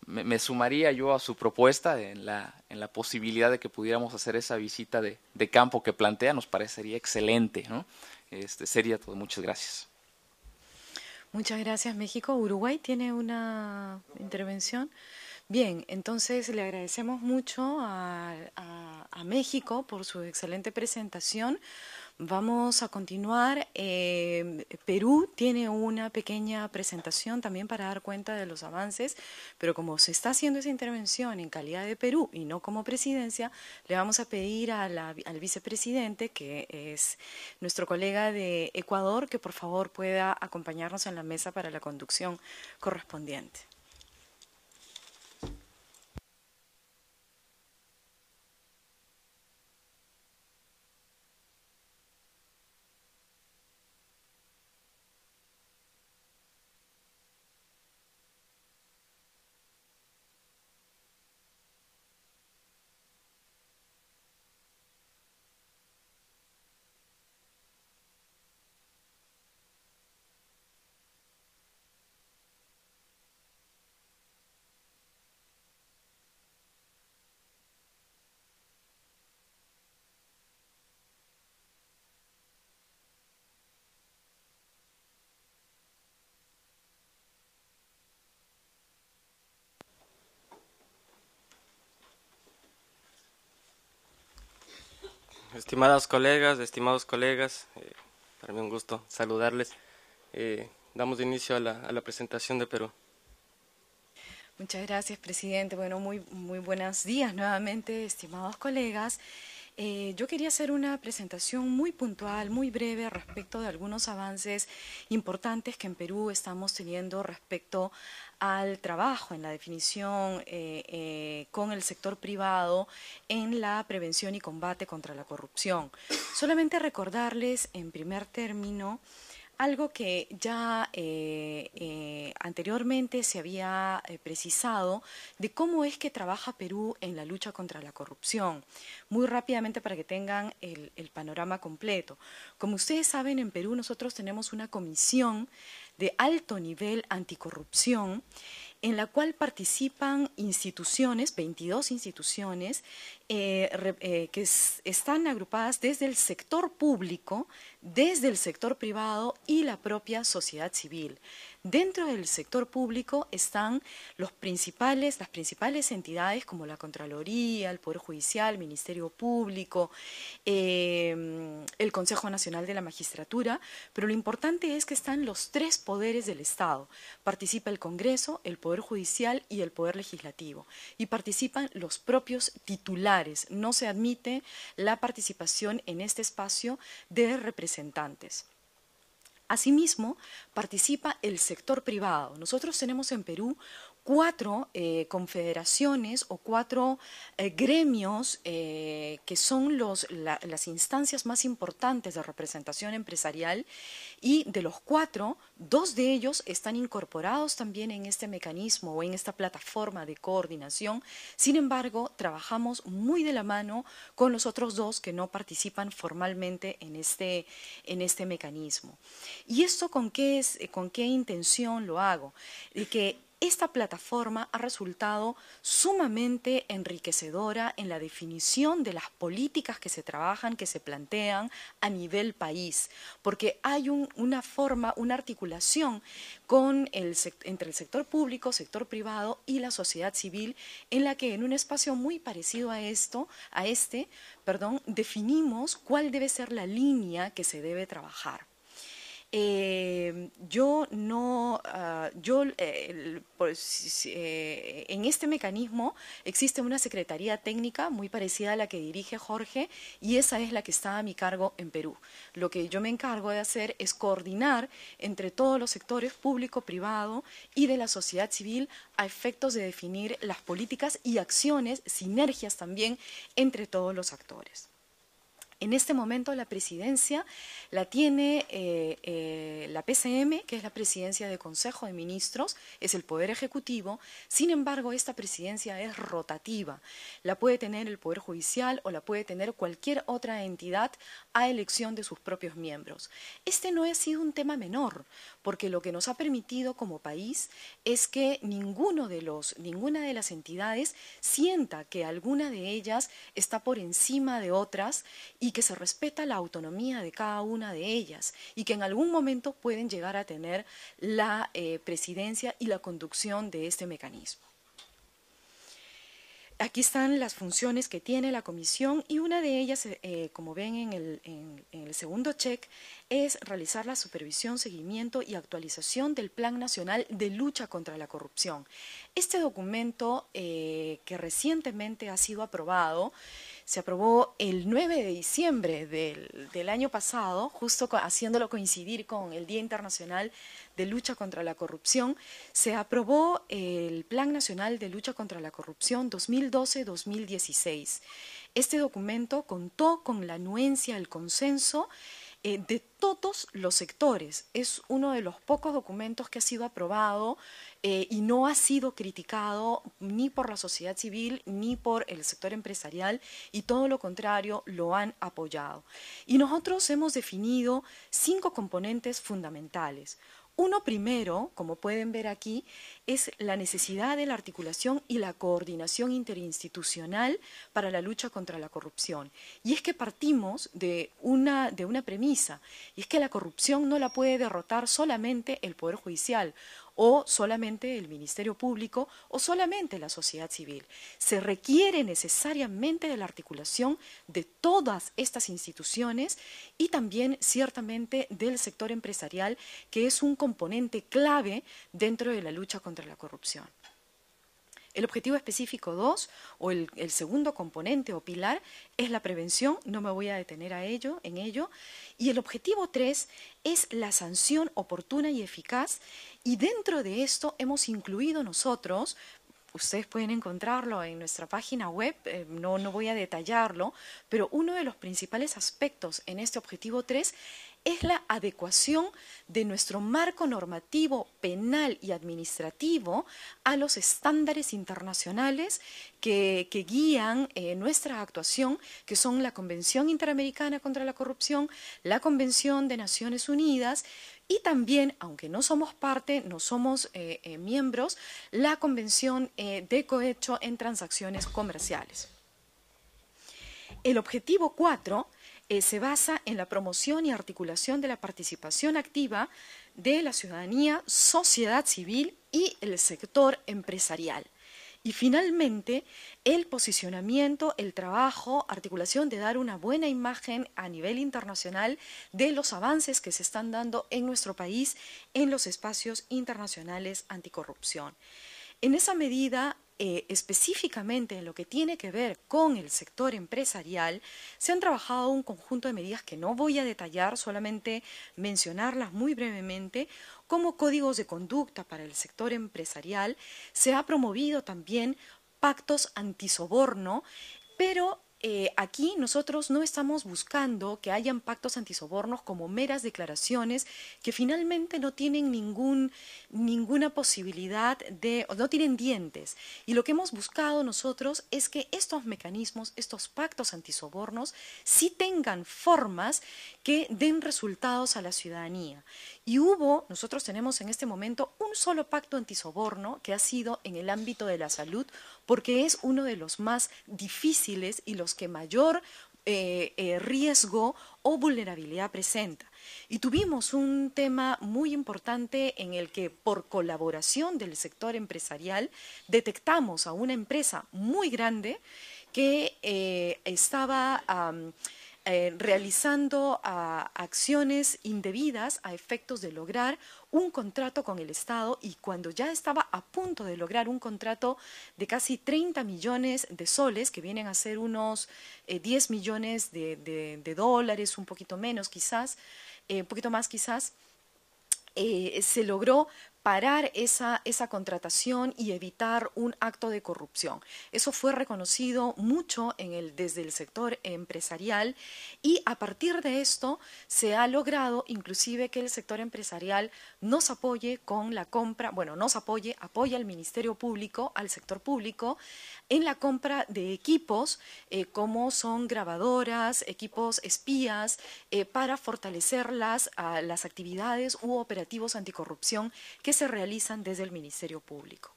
me, sumaría yo a su propuesta en la, en la posibilidad de que pudiéramos hacer esa visita de, de campo que plantea, nos parecería excelente. ¿no? Este, sería todo, muchas gracias. Muchas gracias, México. Uruguay tiene una intervención. Bien, entonces le agradecemos mucho a México por su excelente presentación. Vamos a continuar. Eh, Perú tiene una pequeña presentación también para dar cuenta de los avances, pero como se está haciendo esa intervención en calidad de Perú y no como presidencia, le vamos a pedir al vicepresidente, que es nuestro colega de Ecuador, que por favor pueda acompañarnos en la mesa para la conducción correspondiente. Estimadas colegas, estimados colegas, eh, para mí un gusto saludarles. Eh, damos inicio a la, presentación de Perú. Muchas gracias, presidente. Bueno, muy, muy buenos días nuevamente, estimados colegas. Eh, yo quería hacer una presentación muy puntual, muy breve respecto de algunos avances importantes que en Perú estamos teniendo respecto al trabajo en la definición eh, eh, con el sector privado en la prevención y combate contra la corrupción. Solamente recordarles en primer término algo que ya eh, eh, anteriormente se había eh, precisado de cómo es que trabaja Perú en la lucha contra la corrupción. Muy rápidamente para que tengan el, panorama completo. Como ustedes saben, en Perú nosotros tenemos una comisión de alto nivel anticorrupción en la cual participan instituciones, 22 instituciones, que están agrupadas desde el sector público, desde el sector privado y la propia sociedad civil. Dentro del sector público están las principales entidades como la Contraloría, el Poder Judicial, el Ministerio Público, eh, el Consejo Nacional de la Magistratura, pero lo importante es que están los tres poderes del Estado. Participa el Congreso, el Poder Judicial y el Poder Legislativo. Y participan los propios titulares. No se admite la participación en este espacio de representación representantes. Asimismo, participa el sector privado. Nosotros tenemos en Perú cuatro eh, confederaciones o cuatro eh, gremios eh, que son los, las instancias más importantes de representación empresarial y de los cuatro, dos de ellos están incorporados también en este mecanismo o en esta plataforma de coordinación. Sin embargo, trabajamos muy de la mano con los otros dos que no participan formalmente en este, en este mecanismo. ¿Y esto con qué, con qué intención lo hago? De que esta plataforma ha resultado sumamente enriquecedora en la definición de las políticas que se trabajan, que se plantean a nivel país, porque hay una forma, una articulación con entre el sector público, sector privado y la sociedad civil, en la que en un espacio muy parecido a esto, a este, perdón, definimos cuál debe ser la línea que se debe trabajar. Eh, yo no, ah, yo, eh, eh, en este mecanismo existe una secretaría técnica muy parecida a la que dirige Jorge y esa es la que está a mi cargo en Perú. Lo que yo me encargo de hacer es coordinar entre todos los sectores público, privado y de la sociedad civil a efectos de definir las políticas y acciones, sinergias también entre todos los actores. En este momento la presidencia la tiene eh, eh, la PCM, que es la presidencia de Consejo de Ministros, es el Poder Ejecutivo, sin embargo esta presidencia es rotativa, la puede tener el Poder Judicial o la puede tener cualquier otra entidad a elección de sus propios miembros. Este no ha sido un tema menor, porque lo que nos ha permitido como país es que ninguno de los, ninguna de las entidades sienta que alguna de ellas está por encima de otras y y que se respeta la autonomía de cada una de ellas y que en algún momento pueden llegar a tener la eh, presidencia y la conducción de este mecanismo. Aquí están las funciones que tiene la comisión y una de ellas, eh, como ven en el, segundo check, es realizar la supervisión, seguimiento y actualización del Plan Nacional de Lucha contra la Corrupción. Este documento eh, que recientemente ha sido aprobado se aprobó el 9 de diciembre del, año pasado, justo haciéndolo coincidir con el Día Internacional de Lucha contra la Corrupción, se aprobó el Plan Nacional de Lucha contra la Corrupción 2012-2016. Este documento contó con la anuencia, el consenso eh, de todos los sectores. Es uno de los pocos documentos que ha sido aprobado eh, y no ha sido criticado ni por la sociedad civil ni por el sector empresarial y todo lo contrario lo han apoyado. Y nosotros hemos definido cinco componentes fundamentales. Uno primero, como pueden ver aquí, es la necesidad de la articulación y la coordinación interinstitucional para la lucha contra la corrupción. Y es que partimos de una, de una premisa, y es que la corrupción no la puede derrotar solamente el Poder Judicial o solamente el Ministerio Público o solamente la sociedad civil. Se requiere necesariamente de la articulación de todas estas instituciones y también ciertamente del sector empresarial, que es un componente clave dentro de la lucha contra la corrupción. El objetivo específico 2 o el, segundo componente o pilar es la prevención, no me voy a detener a ello, en ello, y el objetivo 3 es la sanción oportuna y eficaz y dentro de esto hemos incluido nosotros Ustedes pueden encontrarlo en nuestra página web, eh, no, no voy a detallarlo, pero uno de los principales aspectos en este objetivo 3 es la adecuación de nuestro marco normativo penal y administrativo a los estándares internacionales que, guían eh, nuestra actuación, que son la Convención Interamericana contra la Corrupción, la Convención de Naciones Unidas y también, aunque no somos parte, no somos eh, eh, miembros, la Convención de Cohecho en Transacciones Comerciales. El objetivo 4 eh, se basa en la promoción y articulación de la participación activa de la ciudadanía, sociedad civil y el sector empresarial. Y finalmente, el posicionamiento, el trabajo, articulación de dar una buena imagen a nivel internacional de los avances que se están dando en nuestro país en los espacios internacionales anticorrupción. En esa medida, eh, específicamente en lo que tiene que ver con el sector empresarial, se han trabajado un conjunto de medidas que no voy a detallar, solamente mencionarlas muy brevemente, como códigos de conducta para el sector empresarial. Se ha promovido también pactos antisoborno, pero eh, aquí nosotros no estamos buscando que hayan pactos antisobornos como meras declaraciones que finalmente no tienen ninguna posibilidad de, no tienen dientes. Y lo que hemos buscado nosotros es que estos mecanismos, estos pactos antisobornos, sí tengan formas que den resultados a la ciudadanía. Y hubo, nosotros tenemos en este momento un solo pacto antisoborno que ha sido en el ámbito de la salud, porque es uno de los más difíciles y los que mayor eh, eh, riesgo o vulnerabilidad presenta. Y tuvimos un tema muy importante en el que por colaboración del sector empresarial detectamos a una empresa muy grande que eh, estaba... Eh, realizando ah, acciones indebidas a efectos de lograr un contrato con el Estado y cuando ya estaba a punto de lograr un contrato de casi 30 millones de soles, que vienen a ser unos 10 eh, millones de, dólares, un poquito menos quizás, eh, un poquito más quizás, se logró parar esa, esa contratación y evitar un acto de corrupción. Eso fue reconocido mucho desde el sector empresarial y a partir de esto se ha logrado inclusive que el sector empresarial nos apoye con la compra, bueno, nos apoye, apoya al Ministerio Público, al sector público, en la compra de equipos eh, como son grabadoras, equipos espías, eh, para fortalecer las, las actividades u operativos anticorrupción que se realizan desde el Ministerio Público.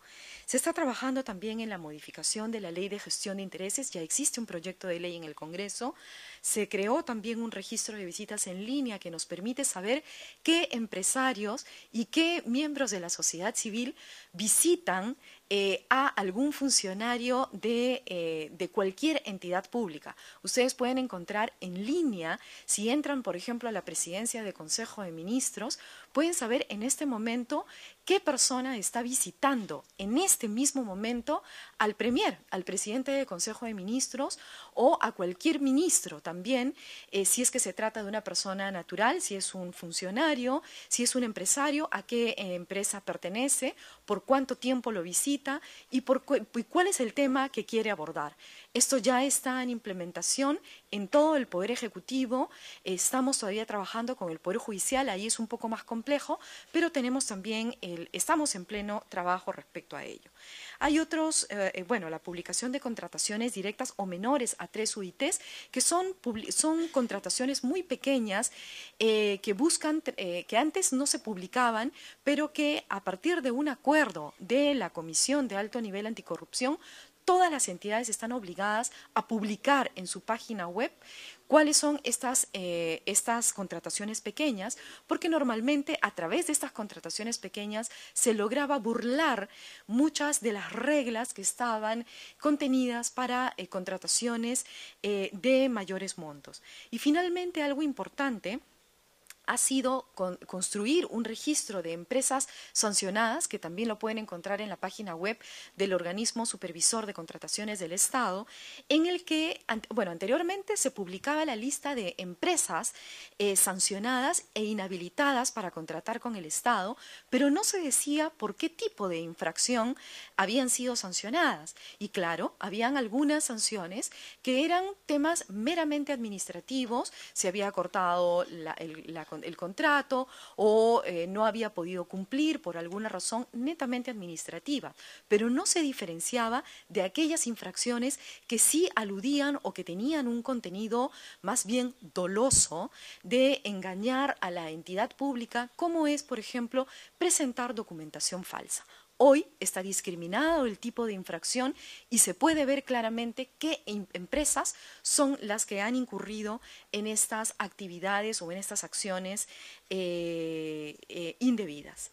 Se está trabajando también en la modificación de la ley de gestión de intereses. Ya existe un proyecto de ley en el Congreso. Se creó también un registro de visitas en línea que nos permite saber qué empresarios y qué miembros de la sociedad civil visitan eh, a algún funcionario de, eh, de, cualquier entidad pública. Ustedes pueden encontrar en línea, si entran, por ejemplo, a la presidencia del Consejo de Ministros, pueden saber en este momento qué persona está visitando en este mismo momento al Premier, al presidente del Consejo de Ministros o a cualquier ministro también, eh, si es que se trata de una persona natural, si es un funcionario, si es un empresario, a qué eh, empresa pertenece, por cuánto tiempo lo visita y, por y cuál es el tema que quiere abordar. Esto ya está en implementación en todo el Poder Ejecutivo. Estamos todavía trabajando con el Poder Judicial, ahí es un poco más complejo, pero tenemos también, estamos en pleno trabajo respecto a ello. Hay otros, eh, eh, bueno, la publicación de contrataciones directas o menores a tres UITs, que son, contrataciones muy pequeñas eh, que buscan, que antes no se publicaban, pero que a partir de un acuerdo de la Comisión de Alto Nivel Anticorrupción todas las entidades están obligadas a publicar en su página web cuáles son eh, estas, contrataciones pequeñas, porque normalmente a través de estas contrataciones pequeñas se lograba burlar muchas de las reglas que estaban contenidas para eh, contrataciones eh, de mayores montos. Y finalmente, algo importante ha sido construir un registro de empresas sancionadas, que también lo pueden encontrar en la página web del organismo supervisor de contrataciones del Estado, en el que, bueno, anteriormente se publicaba la lista de empresas eh, sancionadas e inhabilitadas para contratar con el Estado, pero no se decía por qué tipo de infracción habían sido sancionadas. Y claro, habían algunas sanciones que eran temas meramente administrativos, se había cortado la, el, el contrato o eh, no había podido cumplir por alguna razón netamente administrativa, pero no se diferenciaba de aquellas infracciones que sí aludían o que tenían un contenido más bien doloso de engañar a la entidad pública, como es, por ejemplo, presentar documentación falsa hoy está discriminado el tipo de infracción y se puede ver claramente qué em-, empresas son las que han incurrido en estas actividades o en estas acciones eh, eh, indebidas.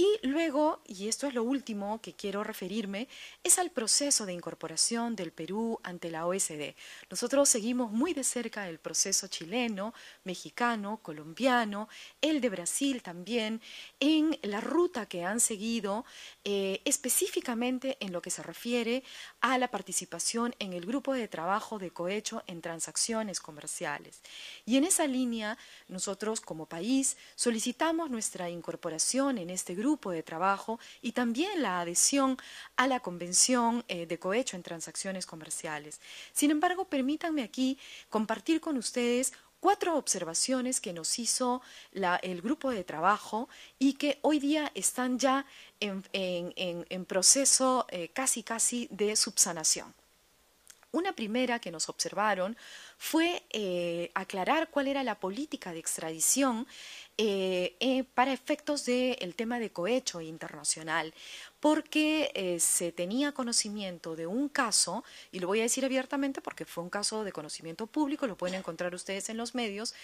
Y luego, y esto es lo último que quiero referirme, es al proceso de incorporación del Perú ante la OSD. Nosotros seguimos muy de cerca el proceso chileno, mexicano, colombiano, el de Brasil también, en la ruta que han seguido eh, específicamente en lo que se refiere a la participación en el grupo de trabajo de cohecho en transacciones comerciales. Y en esa línea, nosotros como país solicitamos nuestra incorporación en este grupo grupo de trabajo y también la adhesión a la Convención eh, de Cohecho en Transacciones Comerciales. Sin embargo, permítanme aquí compartir con ustedes cuatro observaciones que nos hizo el grupo de trabajo y que hoy día están ya en, proceso eh, casi casi de subsanación. Una primera que nos observaron fue eh, aclarar cuál era la política de extradición eh, eh, para efectos del tema de cohecho internacional, porque eh, se tenía conocimiento de un caso, y lo voy a decir abiertamente porque fue un caso de conocimiento público, lo pueden encontrar ustedes en los medios,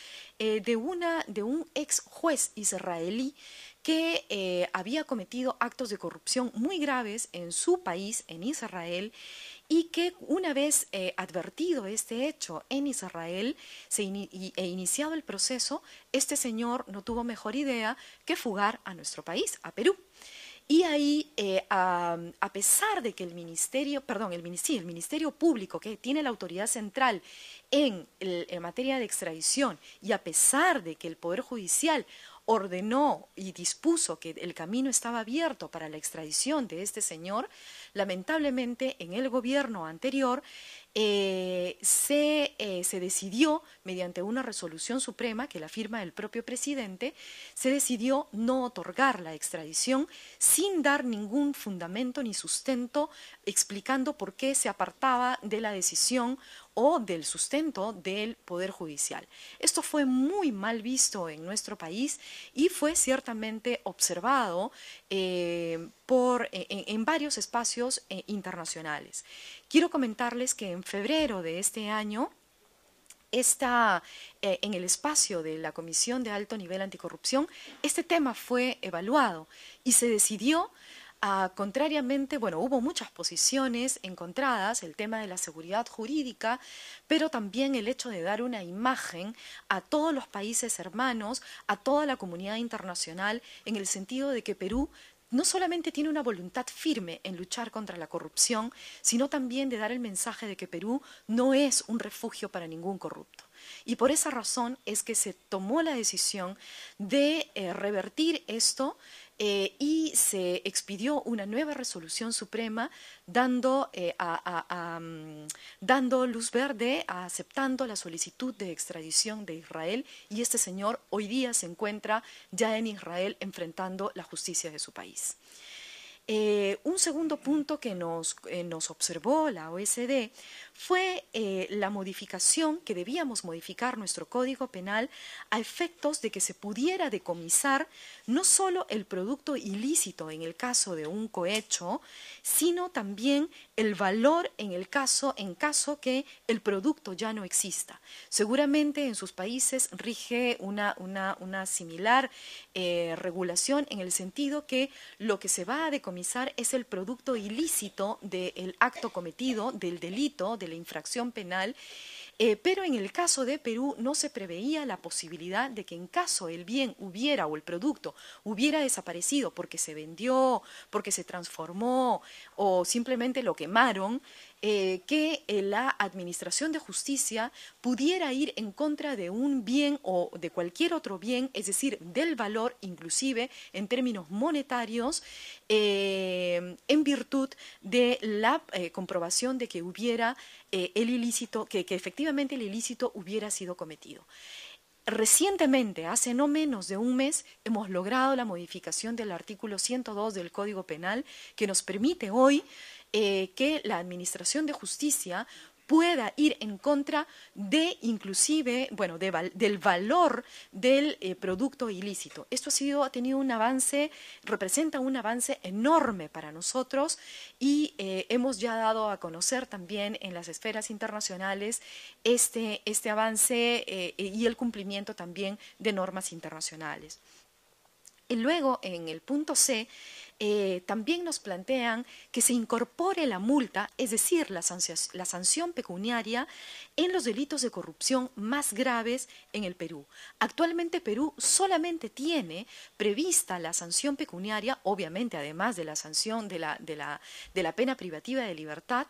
de, una, de un ex juez israelí que había cometido actos de corrupción muy graves en su país, en Israel, y que una vez eh, advertido este hecho en Israel se e iniciado el proceso, este señor no tuvo mejor idea que fugar a nuestro país, a Perú. Y ahí, eh, a, pesar de que el ministerio, perdón, el, ministerio, público, que tiene la autoridad central en, en materia de extradición, y a pesar de que el Poder Judicial ordenó y dispuso que el camino estaba abierto para la extradición de este señor, lamentablemente en el gobierno anterior eh, se, eh, se, decidió, mediante una resolución suprema que la firma el propio presidente, se decidió no otorgar la extradición sin dar ningún fundamento ni sustento explicando por qué se apartaba de la decisión o del sustento del Poder Judicial. Esto fue muy mal visto en nuestro país y fue ciertamente observado eh, por, e, e, en, varios espacios eh, internacionales. Quiero comentarles que en febrero de este año eh, en el espacio de la Comisión de Alto Nivel Anticorrupción, este tema fue evaluado y se decidió Ah, contrariamente, bueno, hubo muchas posiciones encontradas, el tema de la seguridad jurídica, pero también el hecho de dar una imagen a todos los países hermanos, a toda la comunidad internacional, en el sentido de que Perú no solamente tiene una voluntad firme en luchar contra la corrupción, sino también de dar el mensaje de que Perú no es un refugio para ningún corrupto. Y por esa razón es que se tomó la decisión de eh, revertir esto eh, y se expidió una nueva resolución suprema dando, eh, a, mm, dando luz verde, aceptando la solicitud de extradición de Israel y este señor hoy día se encuentra ya en Israel enfrentando la justicia de su país. Eh, un segundo punto que nos, eh, nos observó la OSD fue eh, la modificación que debíamos modificar nuestro Código Penal a efectos de que se pudiera decomisar no solo el producto ilícito en el caso de un cohecho, sino también el valor en el caso en caso que el producto ya no exista. Seguramente en sus países rige una, una, una similar regulación en el sentido que lo que se va a decomisar es el producto ilícito del acto cometido, del delito, de la infracción penal. Eh, pero en el caso de Perú no se preveía la posibilidad de que en caso el bien hubiera o el producto hubiera desaparecido porque se vendió, porque se transformó, o simplemente lo quemaron, eh, que eh, la Administración de Justicia pudiera ir en contra de un bien o de cualquier otro bien, es decir, del valor inclusive en términos monetarios, eh, en virtud de la comprobación de que hubiera el ilícito, que efectivamente el ilícito hubiera sido cometido. Recientemente, hace no menos de un mes, hemos logrado la modificación del artículo 102 del Código Penal que nos permite hoy eh, que la Administración de Justicia pueda ir en contra de inclusive, bueno, del valor del eh, producto ilícito. Esto ha, sido, tenido un avance, representa un avance enorme para nosotros y eh, hemos ya dado a conocer también en las esferas internacionales este, este avance eh, y el cumplimiento también de normas internacionales. Y luego, en el punto C, eh, también nos plantean que se incorpore la multa, es decir, la, sanción, pecuniaria, en los delitos de corrupción más graves en el Perú. Actualmente Perú solamente tiene prevista la sanción pecuniaria, obviamente además de la sanción de la, pena privativa de libertad,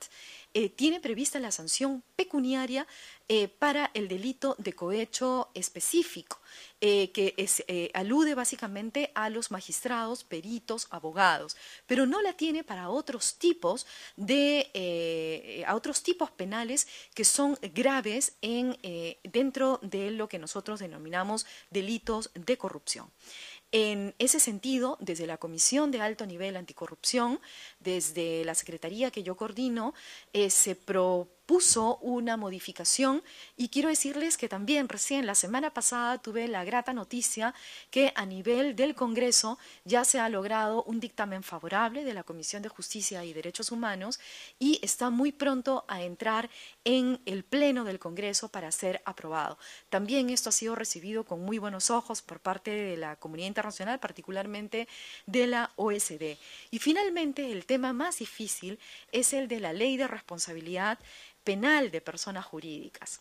eh, tiene prevista la sanción pecuniaria eh, para el delito de cohecho específico, eh, que eh, alude básicamente a los magistrados, peritos, abogados, pero no la tiene para otros tipos de a otros tipos penales que son graves dentro de lo que nosotros denominamos delitos de corrupción. En ese sentido, desde la Comisión de Alto Nivel Anticorrupción, desde la Secretaría que yo coordino, se, propone puso una modificación y quiero decirles que también recién la semana pasada tuve la grata noticia que a nivel del Congreso ya se ha logrado un dictamen favorable de la Comisión de Justicia y Derechos Humanos y está muy pronto a entrar en el Pleno del Congreso para ser aprobado. También esto ha sido recibido con muy buenos ojos por parte de la comunidad internacional, particularmente de la OSD. Y finalmente el tema más difícil es el de la ley de responsabilidad penal de personas jurídicas.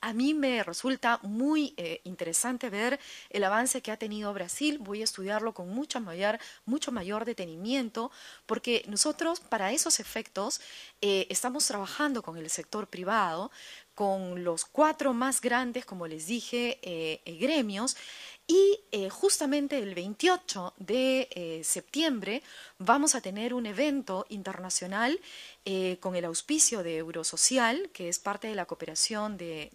A mí me resulta muy eh, interesante ver el avance que ha tenido Brasil. Voy a estudiarlo con mucho mayor, mucho mayor detenimiento, porque nosotros para esos efectos eh, estamos trabajando con el sector privado, con los cuatro más grandes, como les dije, eh, gremios. Y justamente el 28 de septiembre vamos a tener un evento internacional eh, con el auspicio de Eurosocial, que es parte de la cooperación de,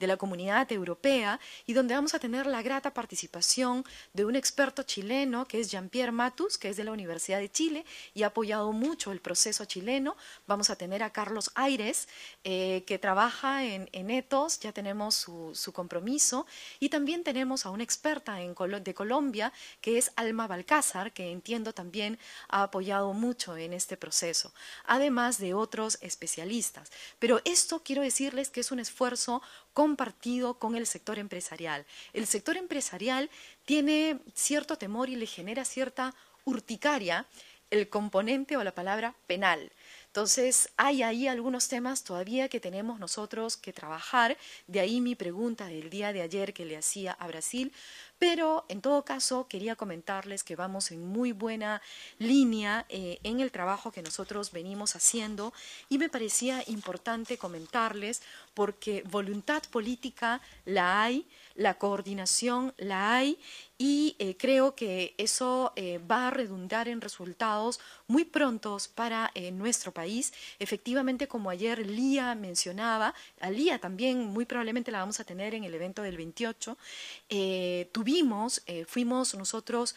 la comunidad europea, y donde vamos a tener la grata participación de un experto chileno, que es Jean-Pierre Matus, que es de la Universidad de Chile y ha apoyado mucho el proceso chileno. Vamos a tener a Carlos Aires, eh, que trabaja en, ETOS, ya tenemos su, compromiso, y también tenemos a una experta de Colombia, que es Alma Balcázar, que entiendo también ha apoyado mucho en este proceso además de otros especialistas. Pero esto quiero decirles que es un esfuerzo compartido con el sector empresarial. El sector empresarial tiene cierto temor y le genera cierta urticaria el componente o la palabra penal. Entonces, hay ahí algunos temas todavía que tenemos nosotros que trabajar, de ahí mi pregunta del día de ayer que le hacía a Brasil, pero en todo caso quería comentarles que vamos en muy buena línea eh, en el trabajo que nosotros venimos haciendo y me parecía importante comentarles porque voluntad política la hay, la coordinación la hay y eh, creo que eso eh, va a redundar en resultados muy prontos para eh, nuestro país. Efectivamente, como ayer Lía mencionaba, a Lía también muy probablemente la vamos a tener en el evento del 28, tuvimos, fuimos nosotros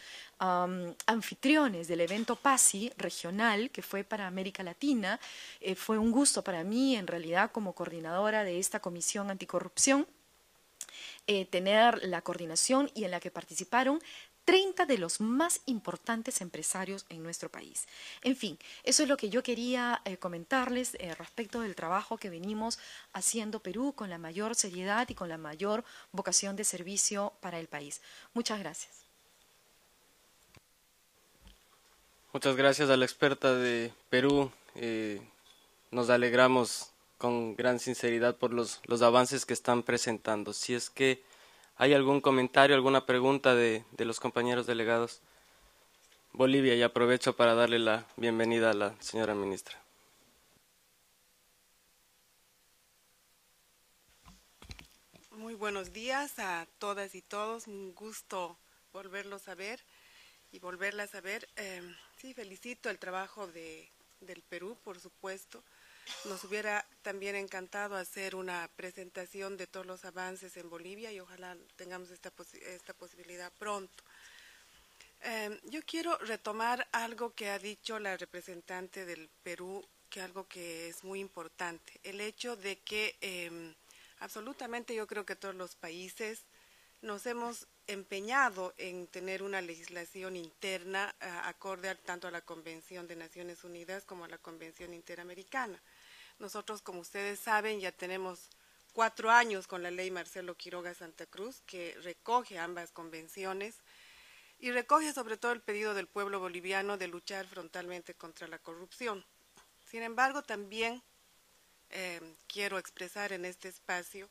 anfitriones del evento PASI regional que fue para América Latina. fue un gusto para mí, en realidad, como coordinadora de esta comisión anticorrupción eh, tener la coordinación y en la que participaron 30 de los más importantes empresarios en nuestro país. En fin, eso es lo que yo quería eh, comentarles eh, respecto del trabajo que venimos haciendo Perú con la mayor seriedad y con la mayor vocación de servicio para el país. Muchas gracias. Muchas gracias a la experta de Perú. nos alegramos con gran sinceridad por los, los avances que están presentando. Si es que hay algún comentario, alguna pregunta de, los compañeros delegados. Bolivia, y aprovecho para darle la bienvenida a la señora ministra. Muy buenos días a todas y todos. Un gusto volverlos a ver y volverlas a ver. Em, sí, felicito el trabajo de, del Perú, por supuesto. Nos hubiera también encantado hacer una presentación de todos los avances en Bolivia y ojalá tengamos esta, posibilidad pronto. Em, yo quiero retomar algo que ha dicho la representante del Perú, que algo que es muy importante, el hecho de que em, absolutamente yo creo que todos los países nos hemos empeñado en tener una legislación interna eh, acorde tanto a la Convención de Naciones Unidas como a la Convención Interamericana. Nosotros, como ustedes saben, ya tenemos cuatro años con la ley Marcelo Quiroga Santa Cruz, que recoge ambas convenciones y recoge sobre todo el pedido del pueblo boliviano de luchar frontalmente contra la corrupción. Sin embargo, también eh, quiero expresar en este espacio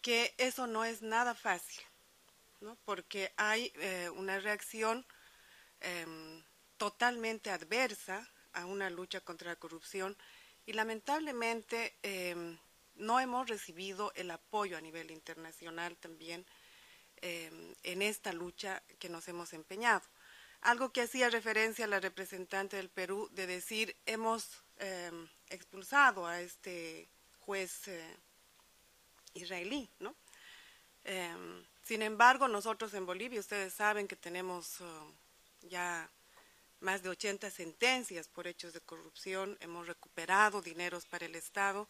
que eso no es nada fácil, porque hay eh, una reacción em, totalmente adversa a una lucha contra la corrupción y lamentablemente em, no hemos recibido el apoyo a nivel internacional también em, en esta lucha que nos hemos empeñado. Algo que hacía referencia a la representante del Perú de decir hemos em, expulsado a este juez eh, israelí, ¿no? sin embargo, nosotros en Bolivia, ustedes saben que tenemos eh, ya más de 80 sentencias por hechos de corrupción, hemos recuperado dineros para el Estado,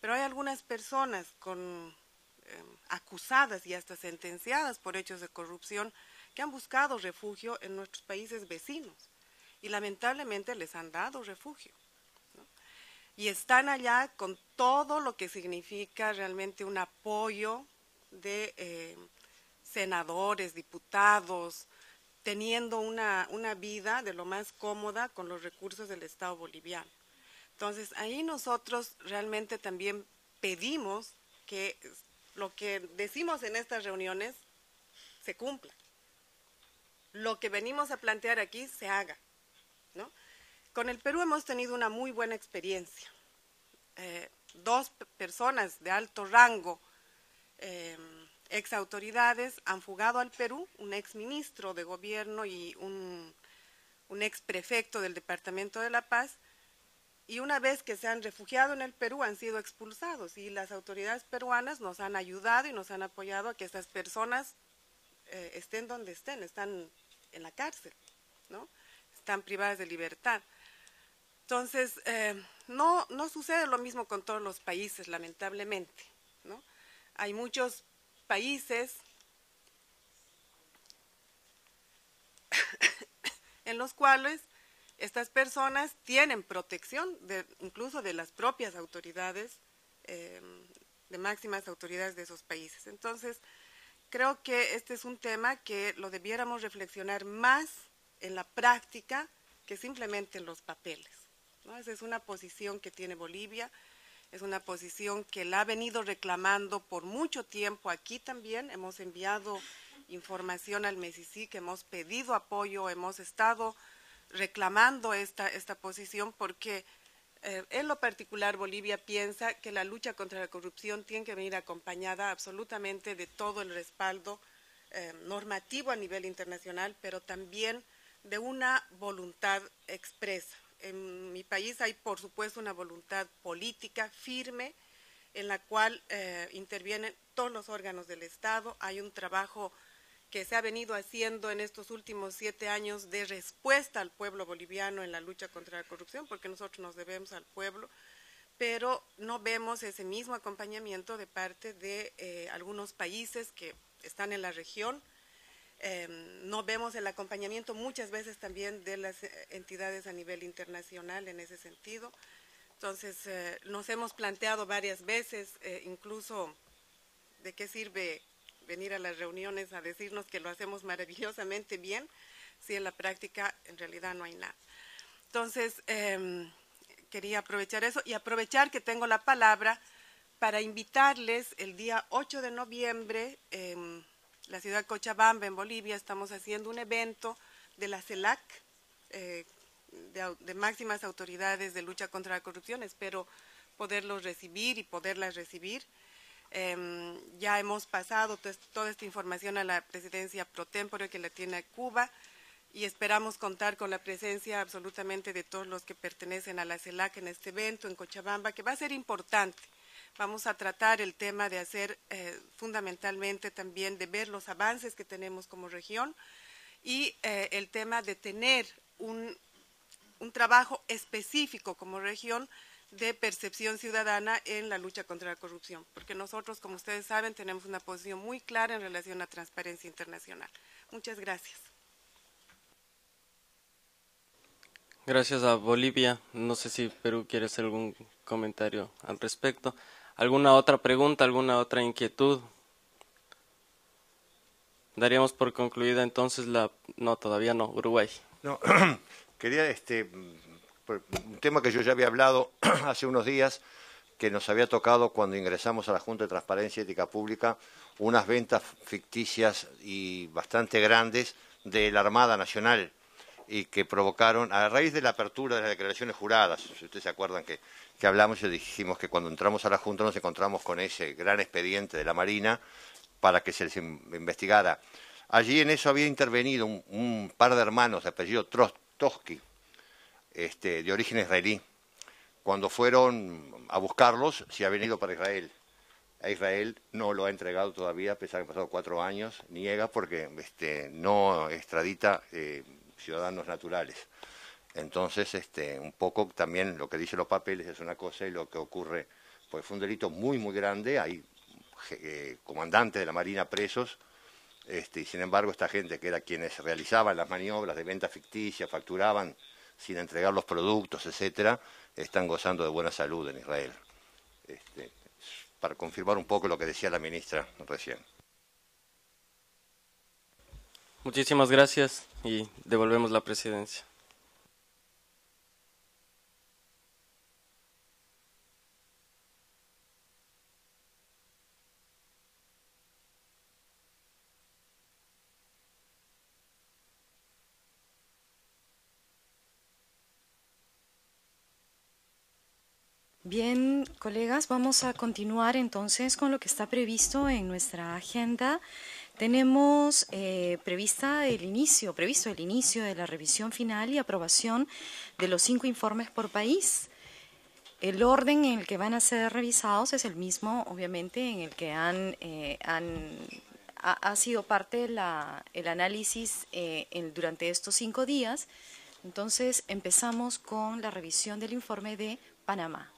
pero hay algunas personas con, em, acusadas y hasta sentenciadas por hechos de corrupción que han buscado refugio en nuestros países vecinos y lamentablemente les han dado refugio. Y están allá con todo lo que significa realmente un apoyo de eh, senadores, diputados, teniendo una, una vida de lo más cómoda con los recursos del Estado boliviano. Entonces, ahí nosotros realmente también pedimos que lo que decimos en estas reuniones se cumpla. Lo que venimos a plantear aquí se haga. ¿no? Con el Perú hemos tenido una muy buena experiencia. Eh, dos personas de alto rango eh, autoridades han fugado al Perú, un ex ministro de gobierno y un, un prefecto del Departamento de la Paz, y una vez que se han refugiado en el Perú han sido expulsados y las autoridades peruanas nos han ayudado y nos han apoyado a que estas personas eh, estén donde estén, están en la cárcel, ¿no? Están privadas de libertad. Entonces, eh, no, no sucede lo mismo con todos los países, lamentablemente, ¿no? Hay muchos países en los cuales estas personas tienen protección incluso de las propias autoridades, em, de máximas autoridades de esos países. Entonces, creo que este es un tema que lo debiéramos reflexionar más en la práctica que simplemente en los papeles. Esa es una posición que tiene Bolivia. Es una posición que la ha venido reclamando por mucho tiempo aquí también. Hemos enviado información al que hemos pedido apoyo, hemos estado reclamando esta, posición porque eh, en lo particular Bolivia piensa que la lucha contra la corrupción tiene que venir acompañada absolutamente de todo el respaldo eh, normativo a nivel internacional, pero también de una voluntad expresa. En mi país hay, por supuesto, una voluntad política firme en la cual eh, intervienen todos los órganos del Estado. Hay un trabajo que se ha venido haciendo en estos últimos siete años de respuesta al pueblo boliviano en la lucha contra la corrupción, porque nosotros nos debemos al pueblo, pero no vemos ese mismo acompañamiento de parte de eh, algunos países que están en la región Em, no vemos el acompañamiento muchas veces también de las eh, entidades a nivel internacional en ese sentido. Entonces, eh, nos hemos planteado varias veces, eh, incluso, de qué sirve venir a las reuniones a decirnos que lo hacemos maravillosamente bien, si en la práctica en realidad no hay nada. Entonces, em, quería aprovechar eso y aprovechar que tengo la palabra para invitarles el día 8 de noviembre em, la ciudad de Cochabamba, en Bolivia, estamos haciendo un evento de la CELAC, eh, de, máximas autoridades de lucha contra la corrupción. Espero poderlos recibir y poderlas recibir. Em, ya hemos pasado toda esta información a la presidencia pro tempore que la tiene Cuba y esperamos contar con la presencia absolutamente de todos los que pertenecen a la CELAC en este evento en Cochabamba, que va a ser importante Vamos a tratar el tema de hacer eh, fundamentalmente también de ver los avances que tenemos como región y eh, el tema de tener un, un trabajo específico como región de percepción ciudadana en la lucha contra la corrupción, porque nosotros, como ustedes saben, tenemos una posición muy clara en relación a transparencia internacional. Muchas gracias. Gracias a Bolivia. No sé si Perú quiere hacer algún comentario al respecto. ¿Alguna otra pregunta, alguna otra inquietud? Daríamos por concluida entonces la... No, todavía no, Uruguay. No, quería este, pues, un tema que yo ya había hablado hace unos días, que nos había tocado cuando ingresamos a la Junta de Transparencia y Ética Pública, unas ventas ficticias y bastante grandes de la Armada Nacional y que provocaron, a raíz de la apertura de las declaraciones juradas, si ustedes se acuerdan que, que hablamos y dijimos que cuando entramos a la Junta nos encontramos con ese gran expediente de la Marina para que se les investigara. Allí en eso había intervenido un, par de hermanos de apellido Trotsky, este, de origen israelí, cuando fueron a buscarlos si ha venido para Israel. A Israel no lo ha entregado todavía, a pesar que han pasado cuatro años, niega porque este, no extradita. Eh, ciudadanos naturales. Entonces, este, un poco también lo que dicen los papeles es una cosa y lo que ocurre, pues fue un delito muy, muy grande, hay eh, comandantes de la Marina presos, este, y sin embargo esta gente que era quienes realizaban las maniobras de venta ficticia, facturaban sin entregar los productos, etcétera, están gozando de buena salud en Israel. Este, para confirmar un poco lo que decía la ministra recién. Muchísimas gracias y devolvemos la presidencia. Bien, colegas, vamos a continuar entonces con lo que está previsto en nuestra agenda. Tenemos eh, prevista el inicio, previsto el inicio de la revisión final y aprobación de los cinco informes por país. El orden en el que van a ser revisados es el mismo, obviamente, en el que han, eh, ha, sido parte la, el análisis eh, durante estos cinco días. Entonces empezamos con la revisión del informe de Panamá.